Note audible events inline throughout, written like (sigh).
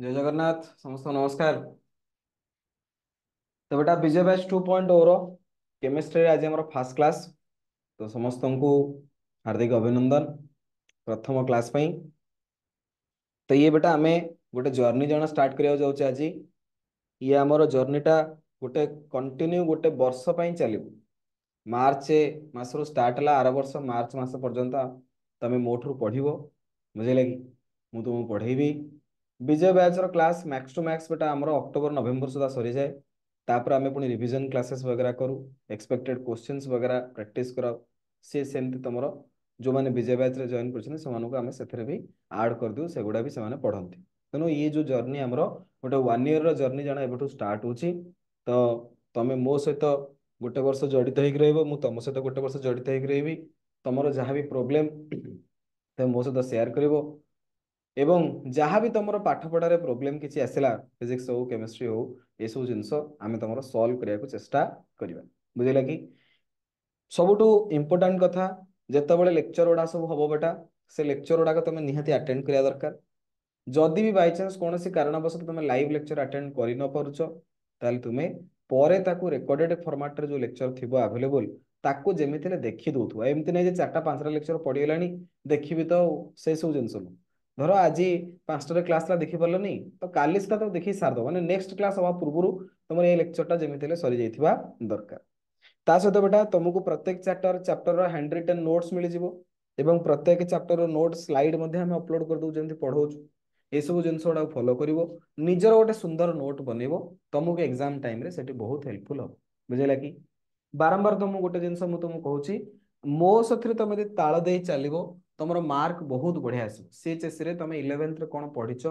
जय जगन्नाथ समस्त नमस्कार तो बेटा Vijay batch two point O chemistry आज फास्ट क्लास तो समस्त को हार्दिक अभिनंदन प्रथम क्लास पाई तो ये बेटा आम गोटे जर्नी जाना स्टार्ट करा आज ये आमर जर्नीटा गोटे कंटिन्यू गोटे वर्ष चल मार्च मसरू स्टार्ट है आर वर्ष मार्च मस पर्यंत तुम्हें मोठू पढ़ बुझे लगी मुझे तुमको पढ़ेबी ବିଜୟ ବ୍ୟାଚ୍ର କ୍ଲାସ୍ ମ୍ୟାକ୍ସ ଟୁ ମ୍ୟାକ୍ସ ବେଟା ଆମର ଅକ୍ଟୋବର ନଭେମ୍ବର ସୁଦ୍ଧା ସରିଯାଏ ତାପରେ ଆମେ ପୁଣି ରିଭିଜନ୍ କ୍ଲାସେସ୍ ବଗେରା କରୁ ଏକ୍ସପେକ୍ଟେଡ୍ କୋଶ୍ଚିନ୍ସ ବଗେରା ପ୍ରାକ୍ଟିସ୍ କରାଉ ସିଏ ସେମିତି ତମର ଯେଉଁମାନେ ବିଜୟ ବ୍ୟାଚ୍ରେ ଜଏନ୍ କରିଛନ୍ତି ସେମାନଙ୍କୁ ଆମେ ସେଥିରେ ବି ଆଡ୍ କରିଦେଉ ସେଗୁଡ଼ା ବି ସେମାନେ ପଢ଼ନ୍ତି ତେଣୁ ଇଏ ଯେଉଁ ଜର୍ଣ୍ଣି ଆମର ଗୋଟେ ୱାନ୍ ଇୟର୍ର ଜର୍ଣ୍ଣି ଜଣେ ଏବେଠୁ ଷ୍ଟାର୍ଟ ହେଉଛି ତ ତମେ ମୋ ସହିତ ଗୋଟେ ବର୍ଷ ଜଡ଼ିତ ହେଇକି ରହିବ ମୁଁ ତମ ସହିତ ଗୋଟେ ବର୍ଷ ଜଡ଼ିତ ହେଇକି ରହିବି ତମର ଯାହା ବି ପ୍ରୋବ୍ଲେମ୍ ତମେ ମୋ ସହିତ ସେୟାର କରିବ এবং ଯାହା ବି ତୁମର ପାଠ ପଢ଼ାରେ ପ୍ରୋବ୍ଲେମ୍ କିଛି ଆସିଲା ଫିଜିକ୍ସ ହଉ କେମିଷ୍ଟ୍ରି ହଉ ଏସବୁ ଜିନିଷ ଆମେ ତୁମର ସଲ୍ଭ କରିବାକୁ ଚେଷ୍ଟା କରିବା ବୁଝିଲା କି ସବୁଠୁ ଇମ୍ପୋର୍ଟାଣ୍ଟ କଥା ଯେତେବେଳେ ଲେକ୍ଚର ଗୁଡ଼ା ସବୁ ହବ ବେଟା ସେ ଲେକ୍ଚର ଗୁଡ଼ାକ ତୁମେ ନିହାତି ଆଟେଣ୍ଡ କରିବା ଦରକାର ଯଦି ବି ବାଇଚାନ୍ସ କୌଣସି କାରଣବଶତଃ ତୁମେ ଲାଇଭ୍ ଲେକ୍ଚର ଆଟେଣ୍ଡ କରିନପାରୁଛ ତାହେଲେ ତୁମେ ପରେ ତାକୁ ରେକର୍ଡେଡ୍ ଫର୍ମାଟରେ ଯେଉଁ ଲେକ୍ଚର ଥିବ ଆଭେଲେବଲ୍ ତାକୁ ଯେମିତି ହେଲେ ଦେଖି ଦେଉଥିବ ଏମିତି ନାହିଁ ଯେ ଚାରିଟା ପାଞ୍ଚଟା ଲେକ୍ଚର ପଡ଼ିଗଲାଣି ଦେଖିବି ତ ସେସବୁ ଜିନିଷ ନୁହଁ ধর আজি পাঁচটার ক্লাসটা দেখি পারলনি তো কালি সেটা তো দেখি সারিদেব মানে নেক্সট ক্লাস হওয়া পূর্বর তোমার এই লেকচরটা যেমি হলে সরি যাই দরকার তা সহ বেটা তোমাকে প্রত্যেক chapter chapter handwritten notes মিলিযোগ এবং প্রত্যেক চ্যাপ্টর নোট স্লাইড মধ্যে আমি অপলোড করেদেবু যেমন পড়াউছু ଏସବୁ ଜିନିଷ ଗୁଡ଼ାକ ଫଲୋ କରିବ ନିଜର ଗୋଟେ ସୁନ୍ଦର ନୋଟ୍ ବନେଇବ ତମକୁ ଏକ୍ଜାମ୍ ଟାଇମ୍ରେ ସେଠି ବହୁତ ହେଲ୍ପଫୁଲ୍ ହେବ ବୁଝିଲା କି ବାରମ୍ବାର ତମକୁ ଗୋଟେ ଜିନିଷ ମୁଁ ତମକୁ କହୁଛି ମୋ ସାଥିରେ ତମେ ଯଦି ତାଳ ଦେଇ ଚାଲିବ ତମର ମାର୍କ ବହୁତ ବଢିଆ ଆସିବ ସିଏଚ୍ଏସ୍ସିରେ ତମେ ଇଲେଭେନ୍ଥରେ କ'ଣ ପଢିଛ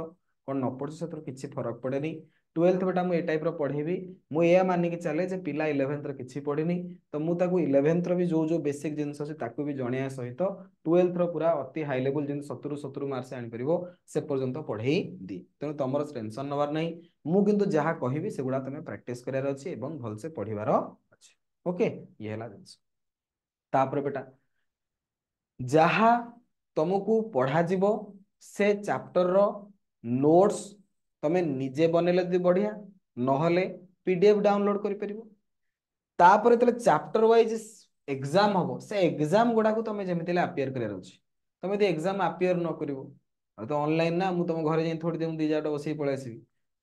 କ'ଣ ନ ପଢିଛ ସେଥିରୁ କିଛି ଫରକ ପଡ଼େନି ଟୁଏଲ୍ଥଟା ମୁଁ ଏ ଟାଇପ୍ର ପଢ଼େଇବି ମୁଁ ଏଇଆ ମାନିକି ଚାଲେ ଯେ ପିଲା ଇଲେଭେନ୍ଥରେ କିଛି ପଢ଼ିନି ତ ମୁଁ ତାକୁ ଇଲେଭେନ୍ଥର ବି ଯେଉଁ ଯେଉଁ ବେସିକ୍ ଜିନିଷ ଅଛି ତାକୁ ବି ଜଣେଇବା ସହିତ ଟୁଏଲ୍ଥର ପୁରା ଅତି ହାଇ ଲେବୁଲ୍ ଯେମିତି ସତୁରୁ ସତୁରୁ ମାର୍କସ୍ ଆଣିପାରିବ ସେ ପର୍ଯ୍ୟନ୍ତ ପଢ଼େଇ ଦିଏ ତେଣୁ ତମର ଟେନସନ୍ ନେବାର ନାହିଁ ମୁଁ କିନ୍ତୁ ଯାହା କହିବି ସେଗୁଡ଼ା ତମେ ପ୍ରାକ୍ଟିସ୍ କରିବାର ଅଛି ଏବଂ ଭଲସେ ପଢ଼ିବାର ଅଛି ଓକେ ଇଏ ହେଲା ଜିନିଷ ତାପରେ ବେଟା ଯାହା ତୁମକୁ ପଢ଼ାଯିବ ସେ ଚାପ୍ଟରର ନୋଟ୍ସ ତୁମେ ନିଜେ ବନେଇଲେ ଯଦି ବଢ଼ିଆ ନହେଲେ ପି ଡି ଏଫ୍ ଡାଉନଲୋଡ଼ କରିପାରିବ ତାପରେ ଯେତେବେଳେ ଚାପ୍ଟର ୱାଇଜ୍ ଏକ୍ଜାମ୍ ହେବ ସେ ଏକ୍ଜାମ୍ ଗୁଡ଼ାକୁ ତୁମେ ଯେମିତି ହେଲେ ଆପିୟର କରିବାର ଅଛି ତୁମେ ଯଦି ଏକ୍ଜାମ୍ ଆପିୟର ନ କରିବ ଆଉ ତ ଅନଲାଇନ୍ ନା ମୁଁ ତୁମ ଘରେ ଯାଇ ଥୋଡ଼ି ଦେବି ଦୁଇ ଜାଗାଟା ବସେଇକି ପଳେଇ ଆସିବି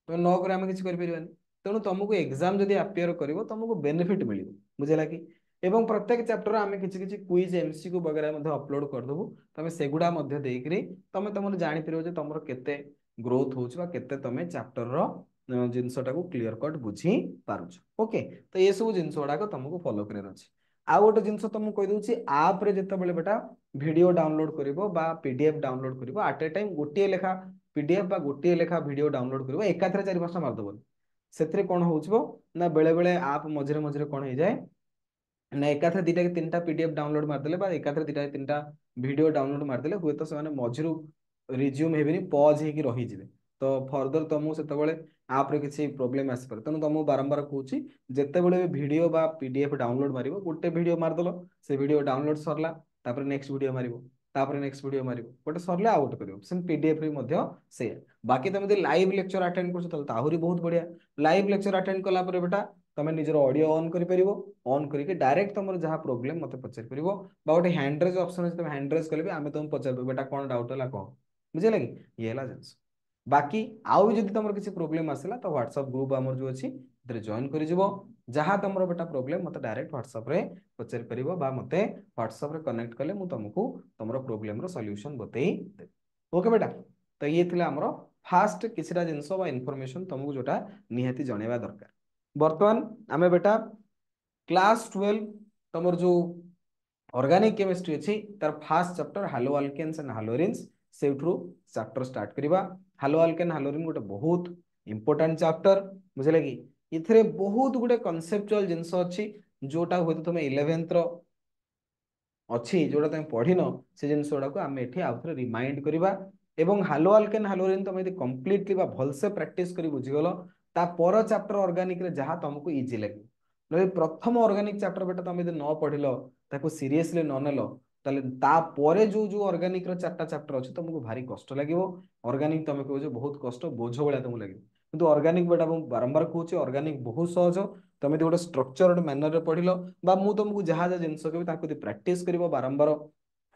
ତୁମେ ନ କରି ଆମେ କିଛି କରିପାରିବାନି ତେଣୁ ତୁମକୁ ଏକ୍ଜାମ୍ ଯଦି ଆପିୟର କରିବ ତୁମକୁ ବେନିଫିଟ୍ ମିଳିବ ବୁଝିଲା କି এবং প্রত্যেক চ্যাপ্টর আমি কিছু কিছু কুইজ এমসি কু বগেরা মধ্যে অপলোড କରିଦେବୁ তুমি সেগুড়া মধ্যে ଦେଇକରି তুমি তোমার জাঁপার যে তোমার কেতে গ্রোথ হচ্ছে বা কেতে তুমি চ্যাপ্টরর জিনিসটাকে ক্লিয়ার কট বুঝি পারুছ ওকে তো এসব জিনিস গুড়াক তোমাকে ফলো করার অছে আউ গোটে জিনিস তোমাকে কইদেছি আপ্রে যেতবে বেটা ভিডিও ডাউনলোড করব বা পিডিএফ ডাউনলোড করব আট এ টাইম গোটিয়ে লেখা পিডিএফ বা গোটিয়ে লেখা ভিডিও ডাউনলোড করব একাথরে চারি পাঁচটা মারিদেবনি ସେଥିରେ না ହେଉଥିବ ନା ବେଳେବେଳେ ଆପ୍ ମଝିରେ ମଝିରେ କ'ଣ যায় না একাথরে দুইটাকে তিনটা পিডিএফ ডাউনলোড মারিদেলে বা একাথরে দুইটাকে তিনটা ভিডিও ডাউনলোড মারিদেলে হুয়েত সেমানে মঝিরু রিজ্যুম হেবেনি পজ ହେଇକି ରହିଯିବେ ତ ଫର୍ଦର ତମକୁ ସେତେବେଳେ ଆପ୍ରେ କିଛି ପ୍ରୋବ୍ଲେମ୍ ଆସିପାରେ ତେଣୁ ତମକୁ ବାରମ୍ବାର କହୁଛି ଯେତେବେଳେ ଭିଡ଼ିଓ ବା ପିଡ଼ିଏଫ୍ ଡାଉନଲୋଡ୍ ମାରିବ ଗୋଟେ ଭିଡ଼ିଓ ମାରିଦେଲ ସେ ଭିଡ଼ିଓ ଡାଉନଲୋଡ୍ ସରିଲା ତାପରେ ନେକ୍ସଟ ଭିଡ଼ିଓ ମାରିବ ତାପରେ ନେକ୍ସଟ ଭିଡ଼ିଓ ମାରିବ ଗୋଟେ ସରିଲେ ଆଉ ଗୋଟେ କରିବ ସେମିତି ପିଡ଼ିଏଫ୍ ବି ମଧ୍ୟ ସେଇଆ ବାକି ତମେ ଯଦି ଲାଇଭ୍ ଲେକ୍ଚର ଆଟେଣ୍ଡ କରୁଛ ତାହେଲେ ତ ଆହୁରି ବହୁତ ବଢ଼ିଆ ଲାଇଭ୍ ଲେକ୍ଚର ଆଟେଣ୍ଡ କଲା ପରେ ବେଟା तुम निजर अडियो अन् कर डायरेक्ट तुम जहाँ प्रोब्लेम मत पचार गोटे हैंड्रेज अप्सन अच्छे तुम हैंड्रेज कल भी आम तुम पचारा कौन डाउट है कौन बुझेल कि ये जिन बाकी आउ भी तुम किसी प्रोब्लेम आसला तो ह्वाट्सअप ग्रुप आम जो अच्छी जॉन कर जहाँ तुम बेटा प्रोब्लेम मत डायरेक्ट ह्वाट्सअप्रे पचार मत ह्वाट्सअप कनेक्ट कले तुमको तुम प्रोब्लेम रल्यूशन बतई देवी ओके बेटा तो ये आम फास्ट किसी जिनस इनफर्मेसन तुमको जो निहाती जनवा दरकार बर्तमान आम बेटा क्लास ट्वेल्व तुम जो अर्गानिक केमिस्ट्री अच्छी तार first chapter haloalkanes and haloarenes से चैप्टर स्टार्ट करवा हालो आलकेन हालोरीन गोटे बहुत इंपोर्टां चैप्टर बुझे लगी ଏଥିରେ ବହୁତ ଗୁଡ଼େ କନସେପ୍ଚୁଆଲ ଜିନିଷ ଅଛି ଯୋଉଟା ହୁଏତ ତୁମେ ଇଲେଭେନ୍ଥର ଅଛି ଯୋଉଟା ତୁମେ ପଢ଼ିନ ସେ ଜିନିଷ ଗୁଡ଼ାକୁ ଆମେ ଏଠି ଆଉଥରେ ରିମାଇଣ୍ଡ କରିବା ଏବଂ ହାଲୋ ଆଲକେନ୍ ହାଲୋରିନ୍ ତୁମେ ଯଦି କମ୍ପ୍ଲିଟଲି ବା ଭଲସେ ପ୍ରାକ୍ଟିସ୍ କରି ବୁଝିଗଲ ତା ପର ଚାପ୍ଟର ଅର୍ଗାନିକରେ ଯାହା ତମକୁ ଇଜି ଲାଗେ ନହେଲେ ପ୍ରଥମ ଅର୍ଗାନିକ ଚାପ୍ଟର ବେଟା ତମେ ଯଦି ନ ପଢିଲ ତାକୁ ସିରିୟସଲି ନ ନେଲ ତାହେଲେ ତାପରେ ଯୋଉ ଯୋଉ ଅର୍ଗାନିକର ଚାରିଟା ଚାପ୍ଟର ଅଛି ତମକୁ ଭାରି କଷ୍ଟ ଲାଗିବ ଅର୍ଗାନିକ ତମେ କହୁଛ ବହୁତ କଷ୍ଟ ବୋଝ ଭଳିଆ ତମକୁ ଲାଗିବ କିନ୍ତୁ ଅର୍ଗାନିକ ବେଟା ମୁଁ ବାରମ୍ବାର କହୁଛି ଅର୍ଗାନିକ ବହୁତ ସହଜ ତମେ ଯଦି ଗୋଟେ ଷ୍ଟ୍ରକ୍ଚର୍ଡ ମ୍ୟାନରରେ ପଢିଲ ବା ମୁଁ ତମକୁ ଯାହା ଯାହା ଜିନିଷ କହିବି ତାକୁ ଯଦି ପ୍ରାକ୍ଟିସ୍ କରିବ ବାରମ୍ବାର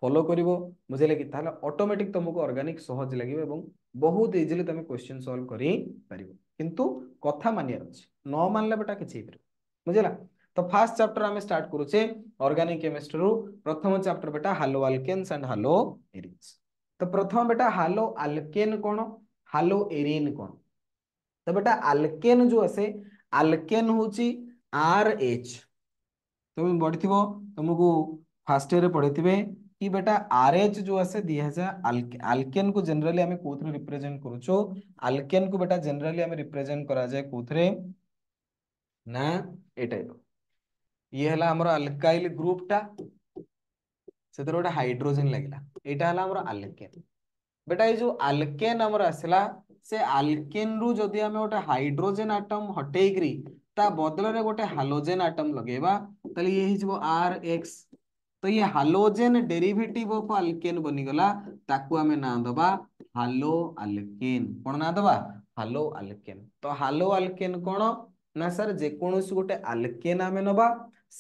ଫଲୋ କରିବ ବୁଝିଲେ କି ତାହେଲେ ଅଟୋମେଟିକ୍ ତମକୁ ଅର୍ଗାନିକ ସହଜ ଲାଗିବ ଏବଂ ବହୁତ ଇଜିଲି ତମେ କ୍ୱେଶ୍ଚିନ୍ ସଲ୍ଭ କରିପାରିବ କିନ୍ତୁ କଥା ମାନିବାର ଅଛି ନ ମାନିଲେ ବେଟା କିଛି ହେଇପାରିବ ବୁଝିଲା ତ ଫାର୍ଷ୍ଟ ଚାପ୍ଟର ଆମେ ଷ୍ଟାର୍ଟ କରୁଛେ ଅର୍ଗାନିକ କେମିଷ୍ଟ୍ରିରୁ ପ୍ରଥମ ଚାପ୍ଟର ବେଟା haloalkanes and haloarenes ତ ପ୍ରଥମ ବେଟା ହାଲୋ ଆଲକେନ୍ କ'ଣ ହାଲୋ ଏରିନ୍ କ'ଣ ତ ବେଟା ଆଲକେନ୍ ଯୋଉ ଆସେ ଆଲକେନ୍ ହେଉଛି ଆର୍ ଏଚ୍ তুমি পড়িথিব তোমাকে ফার্স্ট ইয়ারে পড়িথিবে कि बेटा आरएच जो असे दिया जा अल्केन को जनरली हमें कोथरे रिप्रेजेंट करू छो को बेटा जनरली हमें रिप्रेजेंट करा जाए कोथरे ना ए टाइप ये हला हमरो अल्काइल ग्रुप टा सेतरो हाइड्रोजन लागला एटा हला हमरो बेटा ये जो अल्केन हमर असला से अल्केन रु जदी हमें ओटा हाइड्रोजन एटम बदल रे गोटे हैलोजन एटम लगेबा तली आर एक्स तो ये हालोजेन डेरिवेटिव ऑफ अल्केन बनी गला ताकु आम ना दबा हालो अल्केन कौन ना दबा हालो अल्केन तो हालो अल्केन कौन ना सर जे जेकोसी गोटे अल्केन आमे नबा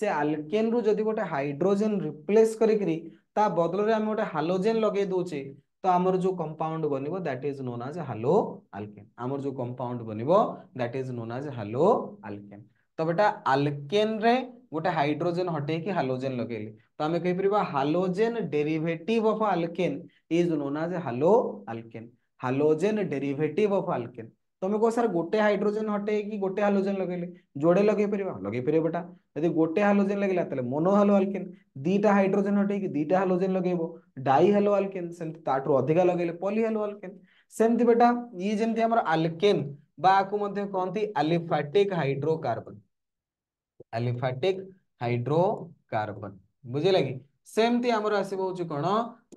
से अल्केन रु जदी गोटे हाइड्रोजन रिप्लेस करी करी ता बदल रे में गोटे हालोजेन लगे दोचे तो आमर जो कंपाउंड बनिबो that is known as haloalkane आमर जो कंपाउंड बनिबो that is known as haloalkane तो बेटा अल्केन रे गोटे हाइड्रोजेन हटे कि हालोजेन लगे तो आम कहीपर halogen derivative of alkane is known as hello आलकेन halogen derivative of आलकेन तुम्हें कह सर गोटे हाइड्रोजेन हटे कि गोटे हालोजेन लगे जोड़े लगे पार लगे पार बेटा यदि गोटे हालोजेन लगे तेल मोनो हालो आलकेन दिटा हाइड्रोजेन हटे कि दीटा हालोजेन लगे डाई हालो आलकेन से लगे पलि हालो आलकेन सेमती बेटा ये जमी आलकेन बात कहते आलिफाटिक हाइड्रोकार्बन ଆଲିଫାଟିକ୍ ହାଇଡ୍ରୋକାର୍ବନ୍ ବୁଝିଲାକି ସେମିତି ଆମର ଆସିବ ହଉଛି କ'ଣ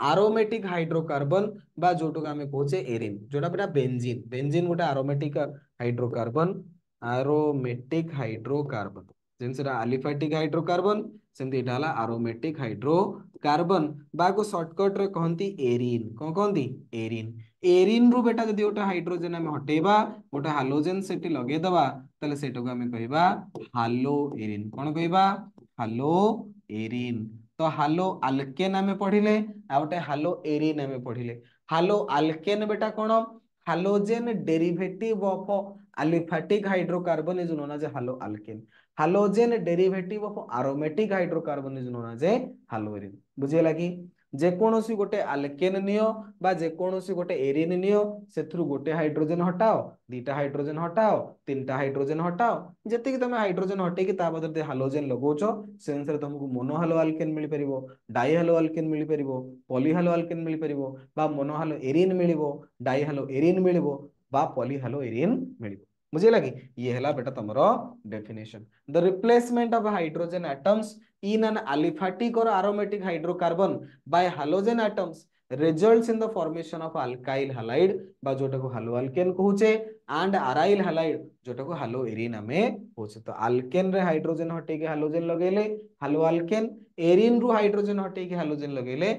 ଆରୋମେଟିକ୍ ହାଇଡ୍ରୋକାର୍ବନ୍ ବା ଯୋଉଟାକୁ ଆମେ କହୁଛେ ଏରିନ୍ ଯୋଉଟା ପୁରା ବେଞ୍ଜିନ୍ ବେଞ୍ଜିନ୍ ଗୋଟେ ଆରୋମେଟିକ୍ ହାଇଡ୍ରୋକାର୍ବନ୍ ଆରୋମେଟିକ୍ ହାଇଡ୍ରୋକାର୍ବନ୍ ଯେମିତି ସେଟା ଆଲିଫାଟିକ୍ ହାଇଡ୍ରୋକାର୍ବନ୍ ସେମିତି ଏଇଟା ହେଲା ଆରୋମେଟିକ୍ ହାଇଡ୍ରୋକାର୍ବନ୍ ବାକୁ ସର୍ଟକଟ୍ରେ କହନ୍ତି ଏରିନ୍ କ'ଣ କହନ୍ତି ଏରିନ୍ ଏରିନ୍ ରୁ ବେଟା ଯଦି ଗୋଟେ ହାଇଡ୍ରୋଜେନ୍ ଆମେ ହଟେଇବା ଗୋଟେ ହାଲୋଜେନ୍ ସେଠି ଲଗେଇଦବା ତାହେଲେ ସେଇଟାକୁ ଆମେ କହିବା ହାଲୋ ଏରିନ୍ କ'ଣ କହିବା ହାଲୋ ଏରିନ୍ ତ ହାଲୋ ଆଲକେନ୍ ଆମେ ପଢିଲେ ଆଉ ଗୋଟେ ହାଲୋ ଏରିନ୍ ଆମେ ପଢିଲେ ହାଲୋ ଆଲକେନ୍ ବେଟା କ'ଣ halogen derivative of aliphatic hydrocarbon is known as a halo alkane halogen derivative of aromatic hydrocarbon is known as a halogen bujhela ki ଯେକୌଣସି ଗୋଟେ ଆଲକେନ୍ ନିଅ ବା ଯେକୌଣସି ଗୋଟେ ଏରିନ୍ ନିଅ ସେଥିରୁ ଗୋଟେ ହାଇଡ୍ରୋଜେନ୍ ହଟାଅ ଦୁଇଟା ହାଇଡ୍ରୋଜେନ୍ ହଟାଅ ତିନିଟା ହାଇଡ୍ରୋଜେନ୍ ହଟାଅ ଯେତିକି ତମେ ହାଇଡ୍ରୋଜେନ୍ ହଟେଇକି ତା ବଦଳରେ ହାଲୋଜେନ୍ ଲଗାଉଛ ସେ ଅନୁସାରେ ତମକୁ ମୋନୋହାଲୋ ଆଲକେନ୍ ମିଳିପାରିବ ଡାଇହାଲୋ ଆଲକେନ୍ ମିଳିପାରିବ ପଲିହାଲୋ ଆଲକେନ୍ ମିଳିପାରିବ ବା ମୋନୋହାଲୋ ଏରିନ୍ ମିଳିବ ଡାଇହାଲୋ ଏରିନ୍ ମିଳିବ ବା ପଲିହାଲୋ ଏରିନ୍ मिल बुझे लगे ये है बेटा तुम definition the replacement of hydrogen atoms in an aliphatic or aromatic hydrocarbon by halogen atoms results in the formation of alkyl halide বা যেটাকে হ্যালো অ্যালকেন কহুছে and aryl halide যেটাকে হ্যালো এরিন আমি কহুছে তো অ্যালকেন রে হাইড্রোজেন হটেকে halogen লাগাইলে হ্যালো অ্যালকেন এরিন রু হাইড্রোজেন হটেকে হ্যালোজেন লাগাইলে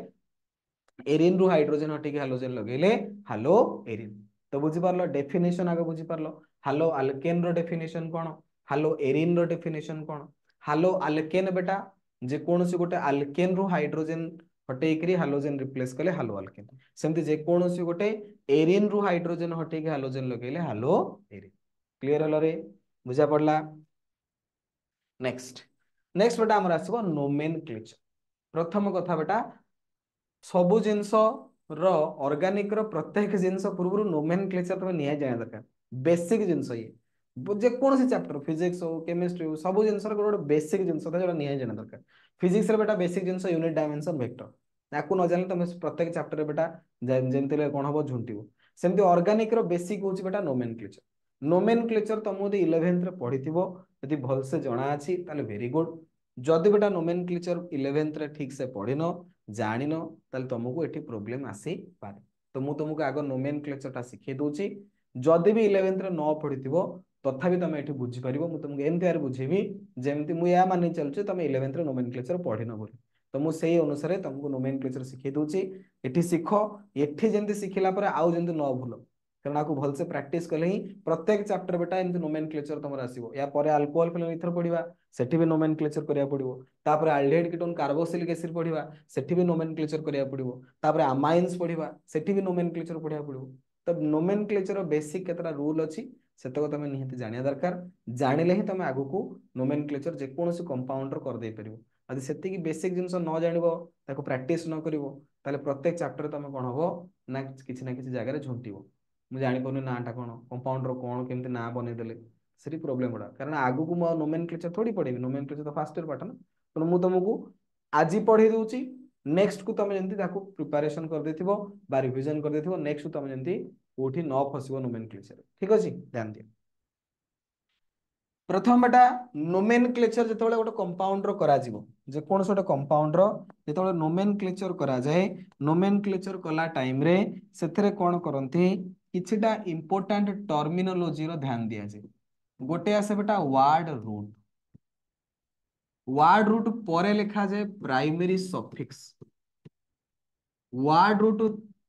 এরিন রু হাইড্রোজেন হটেকে হ্যালোজেন লাগাইলে হ্যালো এরিন তো বুঝি পারলো ডেফিনেশন আগে বুঝি পারলো হ্যালো অ্যালকেন র ডেফিনেশন কোন হ্যালো এরিন র ডেফিনেশন কোন ହାଲୋ ଆଲକେନ୍ ବେଟା ଯେକୌଣସି ଗୋଟେ ଆଲକେନ୍ରୁ ହାଇଡ୍ରୋଜେନ୍ ହଟେଇକିରି ହାଲୋଜେନ୍ ରିପ୍ଲେସ୍ କଲେ ହାଲୋ ଆଲକେନ୍ ସେମିତି ଯେକୌଣସି ଗୋଟେ ଏରିନ୍ରୁ ହାଇଡ୍ରୋଜେନ୍ ହଟେଇକି ହାଲୋଜେନ୍ ଲଗେଇଲେ ହାଲୋ ଏରିନ୍ କ୍ଲିୟର ହେଲରେ ବୁଝା ପଡ଼ିଲା ନେକ୍ସଟ ନେକ୍ସଟ ବେଟା ଆମର ଆସିବ ନୋମେନ୍ କ୍ଲିଚର ପ୍ରଥମ କଥା ବେଟା ସବୁ ଜିନିଷର ଅର୍ଗାନିକର ପ୍ରତ୍ୟେକ ଜିନିଷ ପୂର୍ବରୁ ନୋମେନ୍ କ୍ଲିଚର ତମେ ନିହାତି ଜାଣିବା ଦରକାର ବେସିକ ଜିନିଷ ଇଏ যেকোনସି ଚାପ୍ଟର ଫିଜିକ୍ସ ହଉ କେମିଷ୍ଟ୍ରି ହଉ ସବୁ ଜିନିଷର ଗୋଟେ ଗୋଟେ ବେସିକ୍ ଜିନିଷ ଥାଏ ଯେଉଁଟା ନିହାତି ଜାଣିବା ଦରକାର ଫିଜିକ୍ସର ବେଟା ବେସିକ୍ ଜିନିଷ ୟୁନିଟ୍ ଡାଇମେନ୍ସନ୍ ଭେକ୍ଟର ୟାକୁ ନ ଜାଣିଲେ ତମେ ପ୍ରତ୍ୟେକ ଚାପ୍ଟରରେ ବେଟା ଯେମିତି ହେଲେ କ'ଣ ହବ ଝୁଣ୍ଟିବ ସେମିତି ଅର୍ଗାନିକ୍ର ବେସିକ୍ ହେଉଛି ବେଟା ନୋମେନ୍ କ୍ଲିଚର ନୋମେନ୍ କ୍ଲିଚର ତମକୁ ଯଦି ଇଲେଭେନ୍ଥରେ ପଢ଼ିଥିବ ଯଦି ଭଲସେ ଜଣାଅଛି ତାହେଲେ ଭେରି ଗୁଡ୍ ଯଦି ବେଟା ନୋମେନ୍ କ୍ଲିଚର ଇଲେଭେନ୍ଥରେ ଠିକ୍ସେ ପଢ଼ିନ ଜାଣିନ ତାହେଲେ ତମକୁ ଏଠି ପ୍ରୋବ୍ଲେମ୍ ଆସିପାରେ ତ ମୁଁ ତମକୁ ଆଗ ନୋମେନ୍ କ୍ଲିଚରଟା ଶିଖେଇ ଦେଉଛି ଯଦି ବି ଇଲେଭେନ୍ଥରେ ନ ପଢ଼ିଥିବ তথাপি তুমি এটু বুঝি পারিবো মু তোমকে এনপিআর বুঝাইবি জেমতি মু ইয়া মানি চলছ তুমি 11th র নোমেনক্লেচার পড়ি নবল তো মু সেই অনুসারে তোমকে নোমেনক্লেচার শিখাই দুছি এটি শিখো এঠে জেনতি শিখিলা পর আউ জেনতি ন ভুলো কারণ اكو ভালসে প্র্যাকটিস করলেই প্রত্যেক চ্যাপ্টার বেটা এন নোমেনক্লেচার তোমার আসিবো ইয়া পরে অ্যালকোহল ফিনল ইথার পড়িবা সেইটি বে নোমেনক্লেচার করিয়া পড়িবো তা পরে অ্যালডিহাইড কিটোন কার্বক্সিলিক অ্যাসিড পড়িবা সেইটি বে নোমেনক্লেচার করিয়া পড়িবো তা পরে অ্যামাইনস পড়িবা সেইটি বে নোমেনক্লেচার পড়িয়া পড়িবো তো নোমেনক্লেচার অফ বেসিক কত রা রুল আছে ସେତକ ତମେ ନିହାତି ଜାଣିବା ଦରକାର ଜାଣିଲେ ହିଁ ତମେ ଆଗକୁ ନୋମେନ୍ କ୍ଲେଚର ଯେକୌଣସି କମ୍ପାଉଣ୍ଡର କରିଦେଇପାରିବ ଯଦି ସେତିକି ବେସିକ୍ ଜିନିଷ ନ ଜାଣିବ ତାକୁ ପ୍ରାକ୍ଟିସ୍ ନ କରିବ ତାହେଲେ ପ୍ରତ୍ୟେକ ଚାପ୍ଟରରେ ତମେ କ'ଣ ହବ ନା କିଛି ନା କିଛି ଜାଗାରେ ଝୁଣ୍ଟିବ ମୁଁ ଜାଣିପାରୁନି ନାଁଟା କ'ଣ କମ୍ପାଉଣ୍ଡର କ'ଣ କେମିତି ନାଁ ବନେଇଦେଲେ ସେଠି ପ୍ରୋବ୍ଲେମ୍ ଗୁଡ଼ା କାରଣ ଆଗକୁ ମୁଁ ଆଉ ନୋମେନ୍ କ୍ଲେଚର ଥୋଡ଼ି ପଢ଼ିବି ନୋମେନ୍ କ୍ଲେଚର ତ ଫାର୍ଷ୍ଟ ଇୟର୍ ପାଠ ନା ତେଣୁ ମୁଁ ତମକୁ ଆଜି ପଢ଼େଇ ଦେଉଛି ନେକ୍ସଟକୁ ତମେ ଯେମିତି ତାକୁ ପ୍ରିପାରେସନ୍ କରିଦେଇଥିବ ବା ରିଭିଜନ୍ କରିଦେଇଥିବ ନେକ୍ସଟକୁ ତମେ ଯେମିତି কোটি ন ফসিব নোমেনক্লেচর ঠিক আছে ধ্যান দিও প্রথমটা নোমেনক্লেচর যেতবেলে গোটে কম্পাউন্ডর করা যিব যেকোনসি গোটে কম্পাউন্ডর যেতবেলে নোমেনক্লেচর করা যায় নোমেনক্লেচর কলা টাইমরে সেথরে কোন করন্তি কিছিটা ইম্পর্টান্ট টর্মিনোলজির ধ্যান দিয়া যায় গোটে আসে বেটা ওয়ার্ড রুট ওয়ার্ড রুট পরে লেখা যায় প্রাইমারি সফিক্স ওয়ার্ড রুট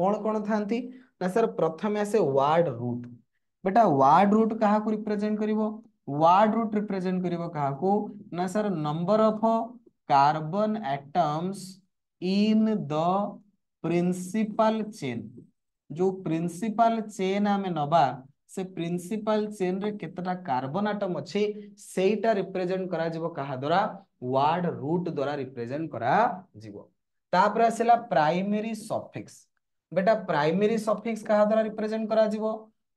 कौन कौन था ना सर प्रथम आसे वार्ड रूट बेटा वार्ड रूट क्या रिप्रेजेंट कर वार्ड रूट रिप्रेजेंट कर sir number of carbon atoms in the principal chain जो प्रिंसिपल चेन आम नवा से प्रिंसिपल चेन रे के कार्बन आटम अच्छे से रिप्रेजेंट करा कहा द्वारा वार्ड रूट द्वारा रिप्रेजेंट करा जीवो तापर आसला प्राइमरी सफिक्स बेटा प्राइमेरी सफिक्स क्या द्वारा रिप्रेजेंट कर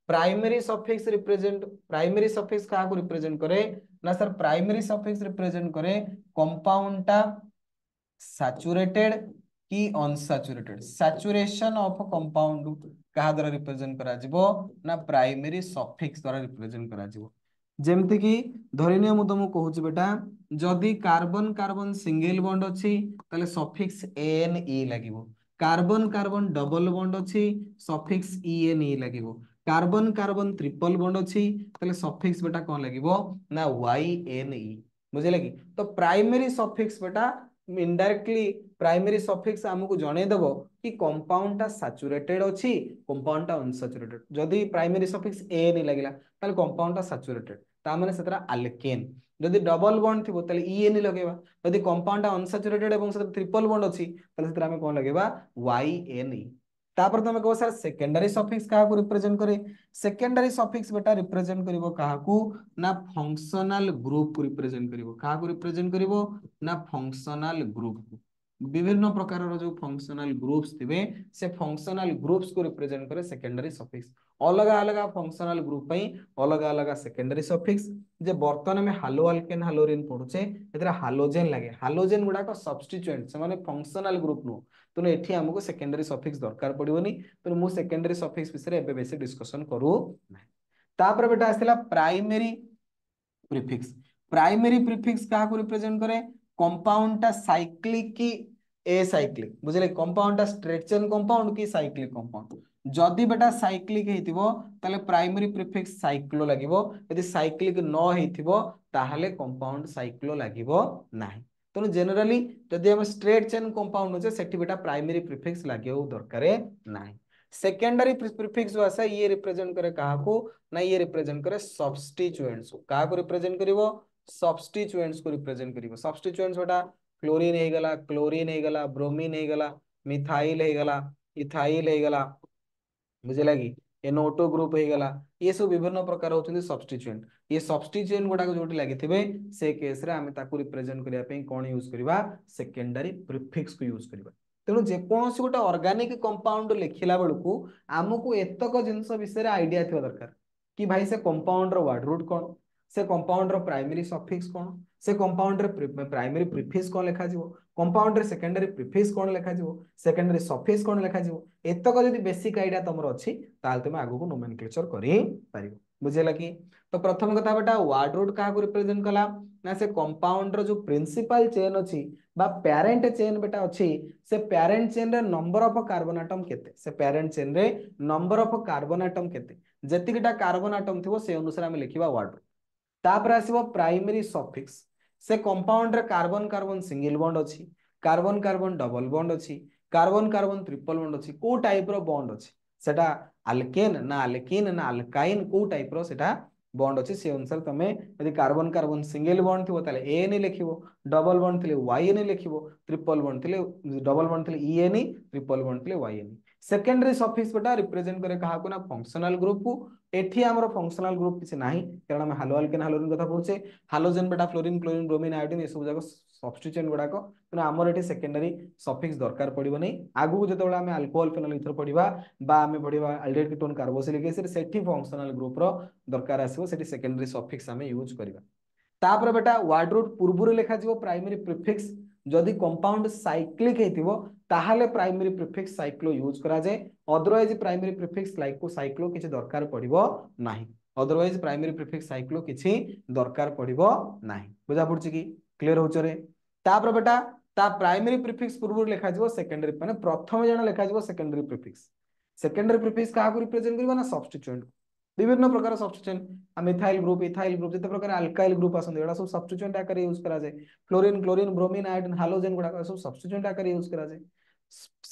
primary suffix represent primary suffix क्या रिप्रेजेंट करे ना सर प्राइमेरी सफिक्स रिप्रेजेंट करे कंपाउंड टा सैचुरेटेड कि अनसैचुरेटेड सैचुरेशन ऑफ कंपाउंड क्या द्वारा रिप्रेजेंट कर प्राइमेरी सफिक्स द्वारा रिप्रेजेंट कर जमती कि धरनी मुझे तुमको कहूँ बेटा जदि कार्बन कार्बन सिंगल बंड अच्छी सफिक्स एन इ लगे কার্বন কার্বন ডবল বন্ড অছি সফিক্স ইএন ই লাগিব কার্বন কার্বন ট্রিপল বন্ড অছি তাহলে সফিক্স বেটা কোন লাগিব না ওয়াই এন ই বুঝলে কি তো প্রাইমেরি সফিক্স বেটা ইনডাইরেক্টলি প্রাইমেরি সফিক্স আমাকে জনাই দেব কি কম্পাউন্ডটা স্যাচুরেটেড অছি কম্পাউন্ডটা আনস্যাচুরেটেড যদি প্রাইমেরি সফিক্স এন লাগিলা তাহলে কম্পাউন্ডটা স্যাচুরেটেড ताने से आलकेन जदि डबल बंड थी तेल इएन लगे जदि कंपाउंड अनसाचुरेटेड ट्रिपल बंड अच्छी आम कौन लगे वाइएन तापर तुम्हें कह सर सेकेंडरी सफिक्स क्या रिप्रेजेंट करे सेकेंडरी सफिक्स बेटा रिप्रेजेंट कर फंक्शनल ग्रुप को रिप्रेजेंट कर रिप्रेजेंट कर फंक्शनल ग्रुप को विभिन्न प्रकार जो फंक्शनल ग्रुप्स थे से फंक्शनल ग्रुप्स को रिप्रेजेंट करे सेकेंडरी सफिक्स अलग अलग फंक्शनल ग्रुप अलग अलग सेकेंडरी सफिक्स जे बर्तन में हालो अल्केन हालोरिन पढ़ुचे एथरा हालोजेन लगे हालोजेन गुडाक सब्स्टिट्यूएंट से माने फंक्शनल ग्रुप नु तेणु एठी हमको सेकेंडरी सफिक्स दरकार पड़ोनी तेणु मु सेकेंडरी सफिक्स विषय एबे बेसी डिस्कशन करू नाही तापर बेटा आसला प्राइमरी प्रीफिक्स प्राइमरी प्रीफिक्स क्या रिप्रेजेंट करे कंपाउंड टा साइक्लिक की ए साइक्लिक बुझले कंपाउंड टा स्ट्रेचन कंपाउंड की साइक्लिक कंपाउंड जदि बेटा साइक्लिक हेतिबो तले प्राइमरी प्रीफिक्स साइक्लो लागिबो यदि साइक्लिक न हेतिबो ताहाले कंपाउंड साइक्लो लागिबो नाही तो जनरली जदि हम स्ट्रेट चेन कंपाउंड होचे सेठी बेटा प्राइमरी प्रीफिक्स लागियो दरकारे नाही सेकेंडरी प्रीफिक्स वासे ये रिप्रेजेंट करे काहाकू ना ये रिप्रेजेंट करे सब्स्टिट्यूएंट्स को रिप्रेजेंट करिवो सब्सटीचुएंट्स को रिप्रेजेंट कर सब्सटीचुएंट्स बेटा क्लोरीन ହେଇଗଲା क्लोरीन ହେଇଗଲା ବ୍ରୋମିନ୍ ହେଇଗଲା ମିଥାଇଲ ହେଇଗଲା ଇଥାଇଲ ହେଇଗଲା ବୁଝିଲା କି ଏନଓ2 ଗ୍ରୁପ ହେଇଗଲା ଏ ସବୁ ବିଭିନ୍ନ ପ୍ରକାର ହଉଛନ୍ତି ସବଷ୍ଟିଚୁଏଣ୍ଟ ଏ ସବଷ୍ଟିଚୁଏଣ୍ଟ ଗୁଡାକ ଯୋଉଠି ଲାଗିଥିବେ ସେ କେସରେ ଆମେ ତାକୁ ରିପ୍ରେଜେଣ୍ଟ କରିବା ପାଇଁ କ'ଣ ୟୁଜ୍ କରିବା ସେକେଣ୍ଡାରୀ ପ୍ରିଫିକ୍ସକୁ ୟୁଜ୍ କରିବା ତେଣୁ ଯେକୌଣସି ଗୋଟେ ଅର୍ଗାନିକ କମ୍ପାଉଣ୍ଡ ଲେଖିଲା ବେଳକୁ ଆମକୁ ଏତକ ଜିନିଷ ବିଷୟରେ ଆଇଡିଆ ଥିବା ଦରକାର କି ଭାଇ ସେ କମ୍ପାଉଣ୍ଡର ୱାର୍ଡ ରୁଟ୍ କ'ଣ से कंपाउंड रो प्राइमरी सफिक्स कौन से कंपाउंड रे प्राइमरी प्रीफिक्स कौन लिखा कंपाउंड रे सेकेंडरी प्रीफिक्स कौन लिखा जीवो सेकेंडरी सफिक्स कौन लिखा जीवो एतक जदि बेसिक आईडिया तुम अच्छी तुम आगे को नोमेनक्लेचर करि परिबो कि तो प्रथम कथा बेटा वार्ड रोड क्या को रिप्रेजेंट कला ना से कंपाउंड रो जो प्रिंसिपल चेन अच्छी बा चेन बेटा अछि से पेरेंट चेन रे नंबर ऑफ कार्बन एटम के से चेन रे नंबर ऑफ कार्बन एटम के जतिकटा कार्बन एटम थिवो से अनुसार हम वार्ड रोड ତାପରେ ଆସିବ ପ୍ରାଇମେରୀ ସଫିକ୍ସ ସେ କମ୍ପାଉଣ୍ଡରେ କାର୍ବନ କାର୍ବନ ସିଙ୍ଗିଲ ବଣ୍ଡ ଅଛି କାର୍ବନ କାର୍ବନ ଡବଲ ବଣ୍ଡ ଅଛି କାର୍ବନ କାର୍ବନ ଟ୍ରିପଲ ବଣ୍ଡ ଅଛି କୋଉ ଟାଇପର ବଣ୍ଡ ଅଛି ସେଟା ଆଲକେନ୍ ନା ଆଲକିନ୍ ନା ଆଲକାଇନ୍ କୋଉ ଟାଇପର ସେଟା বন্ড অছে সে অনুসারে তুমি যদি কার্বন কার্বন সিঙ্গেল বন্ড থিব তাহলে এএন লিখিব ডবল বন্ড থিলে ওয়াইএন লিখিব ট্রিপল বন্ড থিলে ডবল বন্ড থিলে ইএন ট্রিপল বন্ড থিলে ওয়াইএন সেকেন্ডারি সফিক্স বেটা রিপ্রেজেন্ট করে কাহাকু না ফাংশনাল গ্রুপ কু এটি আমরো ফাংশনাল গ্রুপ কিছু নাই কারণ আমি হ্যালো অ্যালকেন হ্যালোরিন কথা কইছে হ্যালোজেন বেটা ফ্লোরিন ক্লোরিন ব্রোমিন আয়োডিন এই সব জাগা সাবস্টিটুয়েন্ট গুডা কো না আমরো এটি সেকেন্ডারি সফিক্স দরকার পড়িবো নাই আগু কো জেত বেলা আমি অ্যালকোহল ফেনল ইতর পড়িবা বা আমি পড়িবা অ্যালডিহাইড কিটোন কার্বক্সিলিক অ্যাসিড সেটি ফাংশনাল গ্রুপর দরকার আসিবো সেটি সেকেন্ডারি সফিক্স আমি ইউজ করিবা তা পর বেটা ওয়ার্ড রুট পূর্বুরি লেখা দিব প্রাইমারি প্রিফিক্স যদি কম্পাউন্ড সাইক্লিক হই থিবো ताहले प्राइमरी प्रिफिक्स साइक्लो यूज करा जाए अदरवाइज प्राइमरी प्रिफिक्स लाइको साइक्लो किसी दरकार पड़ो ना अदरवाइज प्राइमरी प्रिफिक्स साइक्लो किसी दरकार पड़ो ना बुझा पड़ी कि क्लीयर हो रे तापर बेटा ता प्राइमरी प्रिफिक्स पूर्व लिखा सेकेंडरी मैंने प्रथम जहाँ लिखा सेकेंडरी प्रिफिक्स सेकेंडरी प्रिफिक्स क्या रिप्रेजेंट कर सबस्टिच्युएंट को বিভিন্ন প্রকার substituent methyl group ethyl group যেতে প্রকার আলকাইল গ্রুপ আসলে এটা সব সবস্টিচুয়েন্ট আকারে ইউজ করা যায় fluorine chlorine bromine iodine halogen গুড়া সব সবস্টিচুয়েন্ট আকারে ইউজ করা যায়